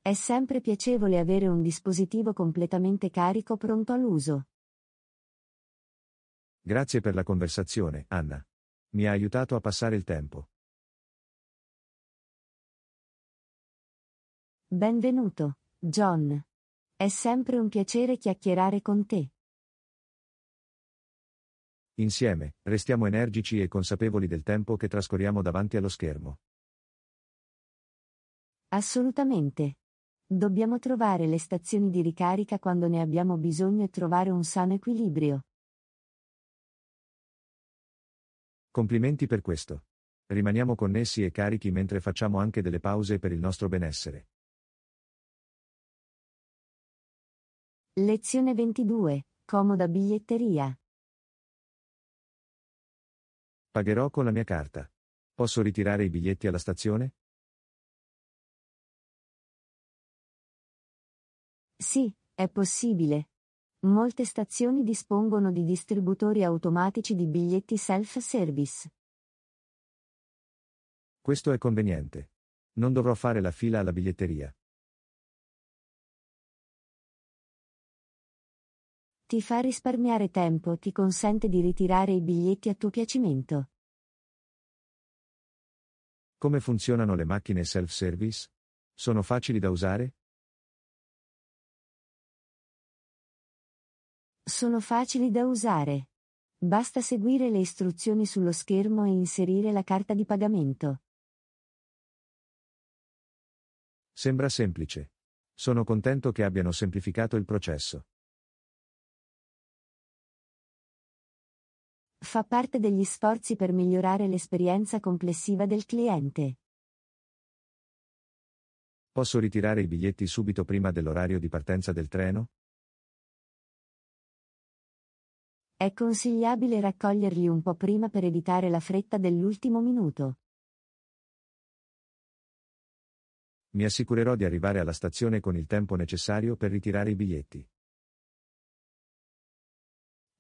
È sempre piacevole avere un dispositivo completamente carico pronto all'uso. Grazie per la conversazione, Anna. Mi ha aiutato a passare il tempo. Benvenuto, John. È sempre un piacere chiacchierare con te. Insieme, restiamo energici e consapevoli del tempo che trascorriamo davanti allo schermo. Assolutamente. Dobbiamo trovare le stazioni di ricarica quando ne abbiamo bisogno e trovare un sano equilibrio. Complimenti per questo. Rimaniamo connessi e carichi mentre facciamo anche delle pause per il nostro benessere. Lezione 22. Comoda biglietteria. Pagherò con la mia carta. Posso ritirare i biglietti alla stazione? Sì, è possibile. Molte stazioni dispongono di distributori automatici di biglietti self-service. Questo è conveniente. Non dovrò fare la fila alla biglietteria. Ti fa risparmiare tempo, ti consente di ritirare i biglietti a tuo piacimento. Come funzionano le macchine self-service? Sono facili da usare? Sono facili da usare. Basta seguire le istruzioni sullo schermo e inserire la carta di pagamento. Sembra semplice. Sono contento che abbiano semplificato il processo. fa parte degli sforzi per migliorare l'esperienza complessiva del cliente. Posso ritirare i biglietti subito prima dell'orario di partenza del treno? È consigliabile raccoglierli un po' prima per evitare la fretta dell'ultimo minuto. Mi assicurerò di arrivare alla stazione con il tempo necessario per ritirare i biglietti.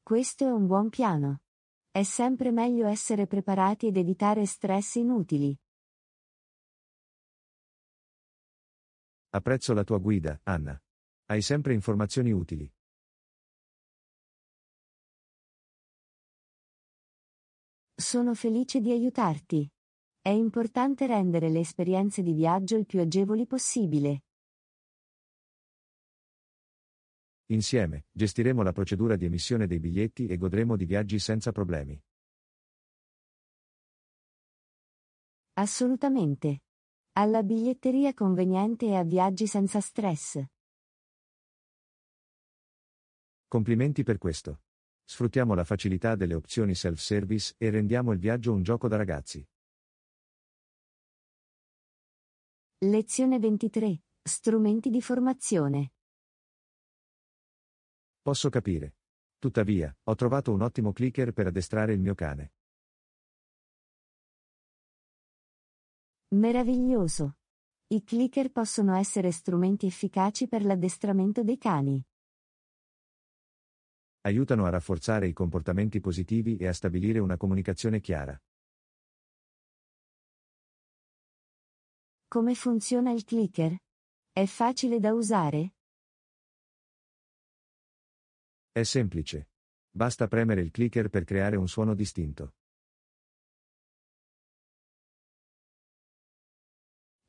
Questo è un buon piano. È sempre meglio essere preparati ed evitare stress inutili. Apprezzo la tua guida, Anna. Hai sempre informazioni utili. Sono felice di aiutarti. È importante rendere le esperienze di viaggio il più agevoli possibile. Insieme, gestiremo la procedura di emissione dei biglietti e godremo di viaggi senza problemi. Assolutamente. Alla biglietteria conveniente e a viaggi senza stress. Complimenti per questo. Sfruttiamo la facilità delle opzioni self-service e rendiamo il viaggio un gioco da ragazzi. Lezione 23. Strumenti di formazione. Posso capire. Tuttavia, ho trovato un ottimo clicker per addestrare il mio cane. Meraviglioso. I clicker possono essere strumenti efficaci per l'addestramento dei cani. Aiutano a rafforzare i comportamenti positivi e a stabilire una comunicazione chiara. Come funziona il clicker? È facile da usare? È semplice. Basta premere il clicker per creare un suono distinto.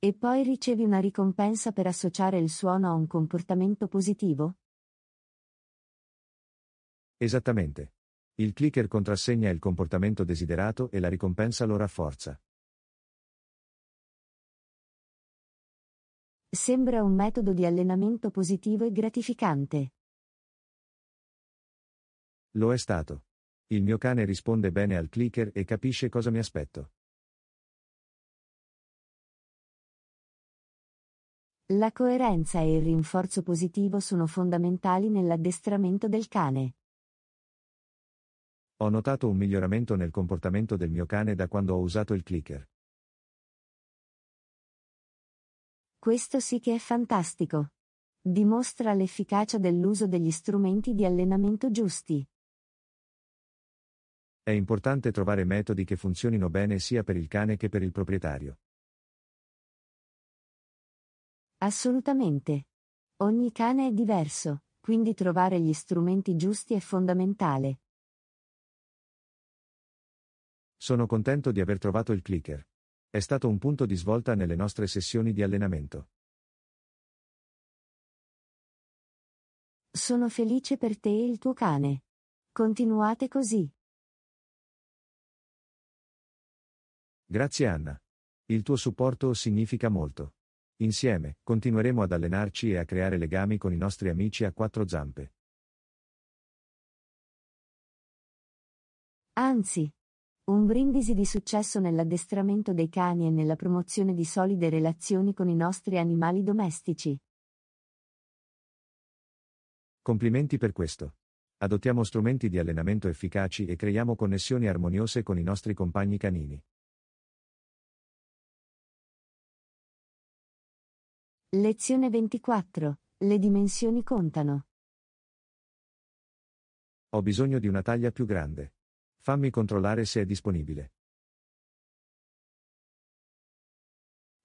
E poi ricevi una ricompensa per associare il suono a un comportamento positivo? Esattamente. Il clicker contrassegna il comportamento desiderato e la ricompensa lo rafforza. Sembra un metodo di allenamento positivo e gratificante. Lo è stato. Il mio cane risponde bene al clicker e capisce cosa mi aspetto. La coerenza e il rinforzo positivo sono fondamentali nell'addestramento del cane. Ho notato un miglioramento nel comportamento del mio cane da quando ho usato il clicker. Questo sì che è fantastico. Dimostra l'efficacia dell'uso degli strumenti di allenamento giusti. È importante trovare metodi che funzionino bene sia per il cane che per il proprietario. Assolutamente. Ogni cane è diverso, quindi trovare gli strumenti giusti è fondamentale. Sono contento di aver trovato il clicker. È stato un punto di svolta nelle nostre sessioni di allenamento. Sono felice per te e il tuo cane. Continuate così. Grazie Anna. Il tuo supporto significa molto. Insieme, continueremo ad allenarci e a creare legami con i nostri amici a quattro zampe. Anzi, un brindisi di successo nell'addestramento dei cani e nella promozione di solide relazioni con i nostri animali domestici. Complimenti per questo. Adottiamo strumenti di allenamento efficaci e creiamo connessioni armoniose con i nostri compagni canini. Lezione 24. Le dimensioni contano. Ho bisogno di una taglia più grande. Fammi controllare se è disponibile.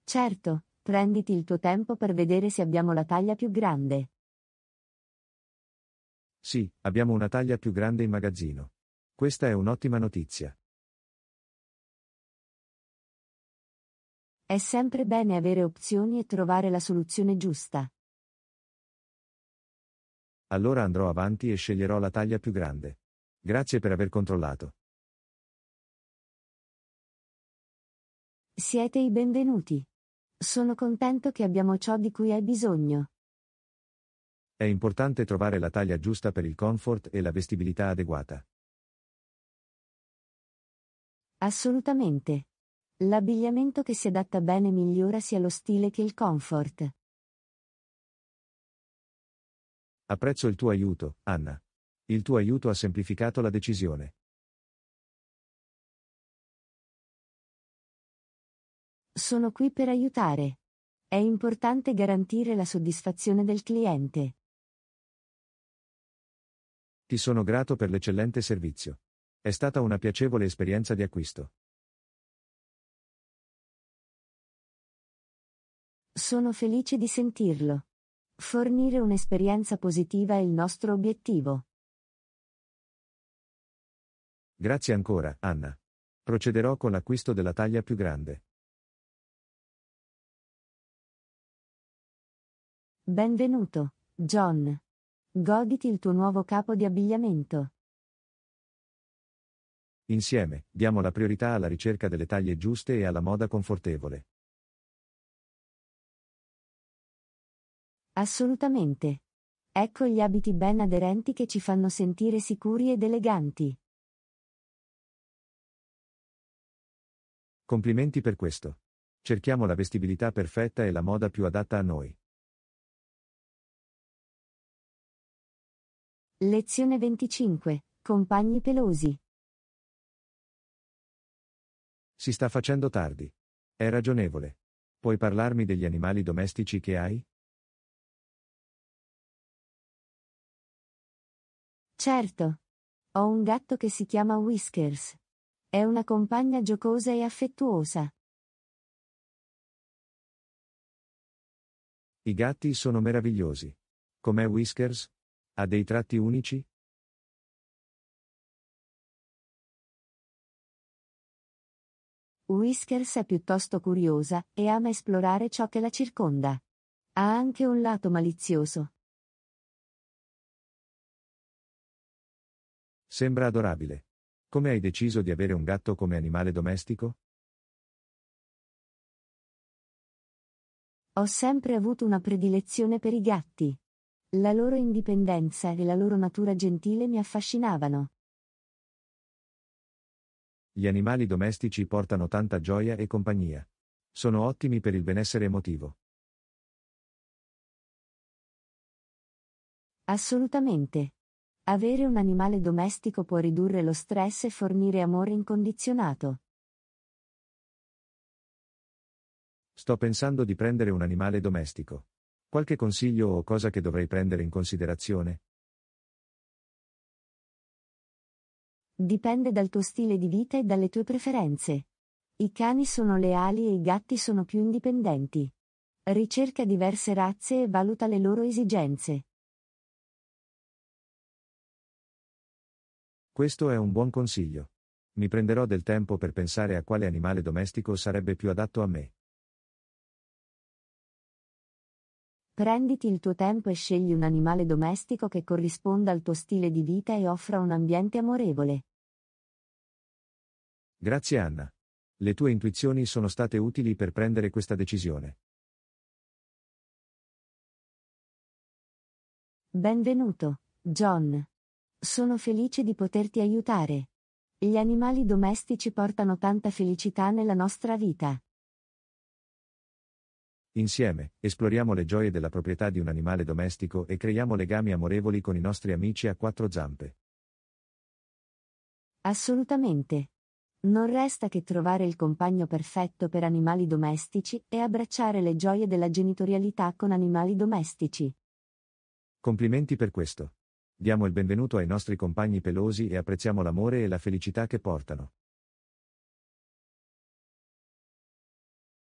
Certo, prenditi il tuo tempo per vedere se abbiamo la taglia più grande. Sì, abbiamo una taglia più grande in magazzino. Questa è un'ottima notizia. È sempre bene avere opzioni e trovare la soluzione giusta. Allora andrò avanti e sceglierò la taglia più grande. Grazie per aver controllato. Siete i benvenuti. Sono contento che abbiamo ciò di cui hai bisogno. È importante trovare la taglia giusta per il comfort e la vestibilità adeguata. Assolutamente. L'abbigliamento che si adatta bene migliora sia lo stile che il comfort. Apprezzo il tuo aiuto, Anna. Il tuo aiuto ha semplificato la decisione. Sono qui per aiutare. È importante garantire la soddisfazione del cliente. Ti sono grato per l'eccellente servizio. È stata una piacevole esperienza di acquisto. Sono felice di sentirlo. Fornire un'esperienza positiva è il nostro obiettivo. Grazie ancora, Anna. Procederò con l'acquisto della taglia più grande. Benvenuto, John. Goditi il tuo nuovo capo di abbigliamento. Insieme, diamo la priorità alla ricerca delle taglie giuste e alla moda confortevole. Assolutamente. Ecco gli abiti ben aderenti che ci fanno sentire sicuri ed eleganti. Complimenti per questo. Cerchiamo la vestibilità perfetta e la moda più adatta a noi. Lezione 25. Compagni pelosi. Si sta facendo tardi. È ragionevole. Puoi parlarmi degli animali domestici che hai? Certo. Ho un gatto che si chiama Whiskers. È una compagna giocosa e affettuosa. I gatti sono meravigliosi. Com'è Whiskers? Ha dei tratti unici? Whiskers è piuttosto curiosa e ama esplorare ciò che la circonda. Ha anche un lato malizioso, Sembra adorabile. Come hai deciso di avere un gatto come animale domestico? Ho sempre avuto una predilezione per i gatti. La loro indipendenza e la loro natura gentile mi affascinavano. Gli animali domestici portano tanta gioia e compagnia. Sono ottimi per il benessere emotivo. Assolutamente. Avere un animale domestico può ridurre lo stress e fornire amore incondizionato. Sto pensando di prendere un animale domestico. Qualche consiglio o cosa che dovrei prendere in considerazione? Dipende dal tuo stile di vita e dalle tue preferenze. I cani sono leali e i gatti sono più indipendenti. Ricerca diverse razze e valuta le loro esigenze. Questo è un buon consiglio. Mi prenderò del tempo per pensare a quale animale domestico sarebbe più adatto a me. Prenditi il tuo tempo e scegli un animale domestico che corrisponda al tuo stile di vita e offra un ambiente amorevole. Grazie Anna. Le tue intuizioni sono state utili per prendere questa decisione. Benvenuto, John. Sono felice di poterti aiutare. Gli animali domestici portano tanta felicità nella nostra vita. Insieme, esploriamo le gioie della proprietà di un animale domestico e creiamo legami amorevoli con i nostri amici a quattro zampe. Assolutamente. Non resta che trovare il compagno perfetto per animali domestici e abbracciare le gioie della genitorialità con animali domestici. Complimenti per questo. Diamo il benvenuto ai nostri compagni pelosi e apprezziamo l'amore e la felicità che portano.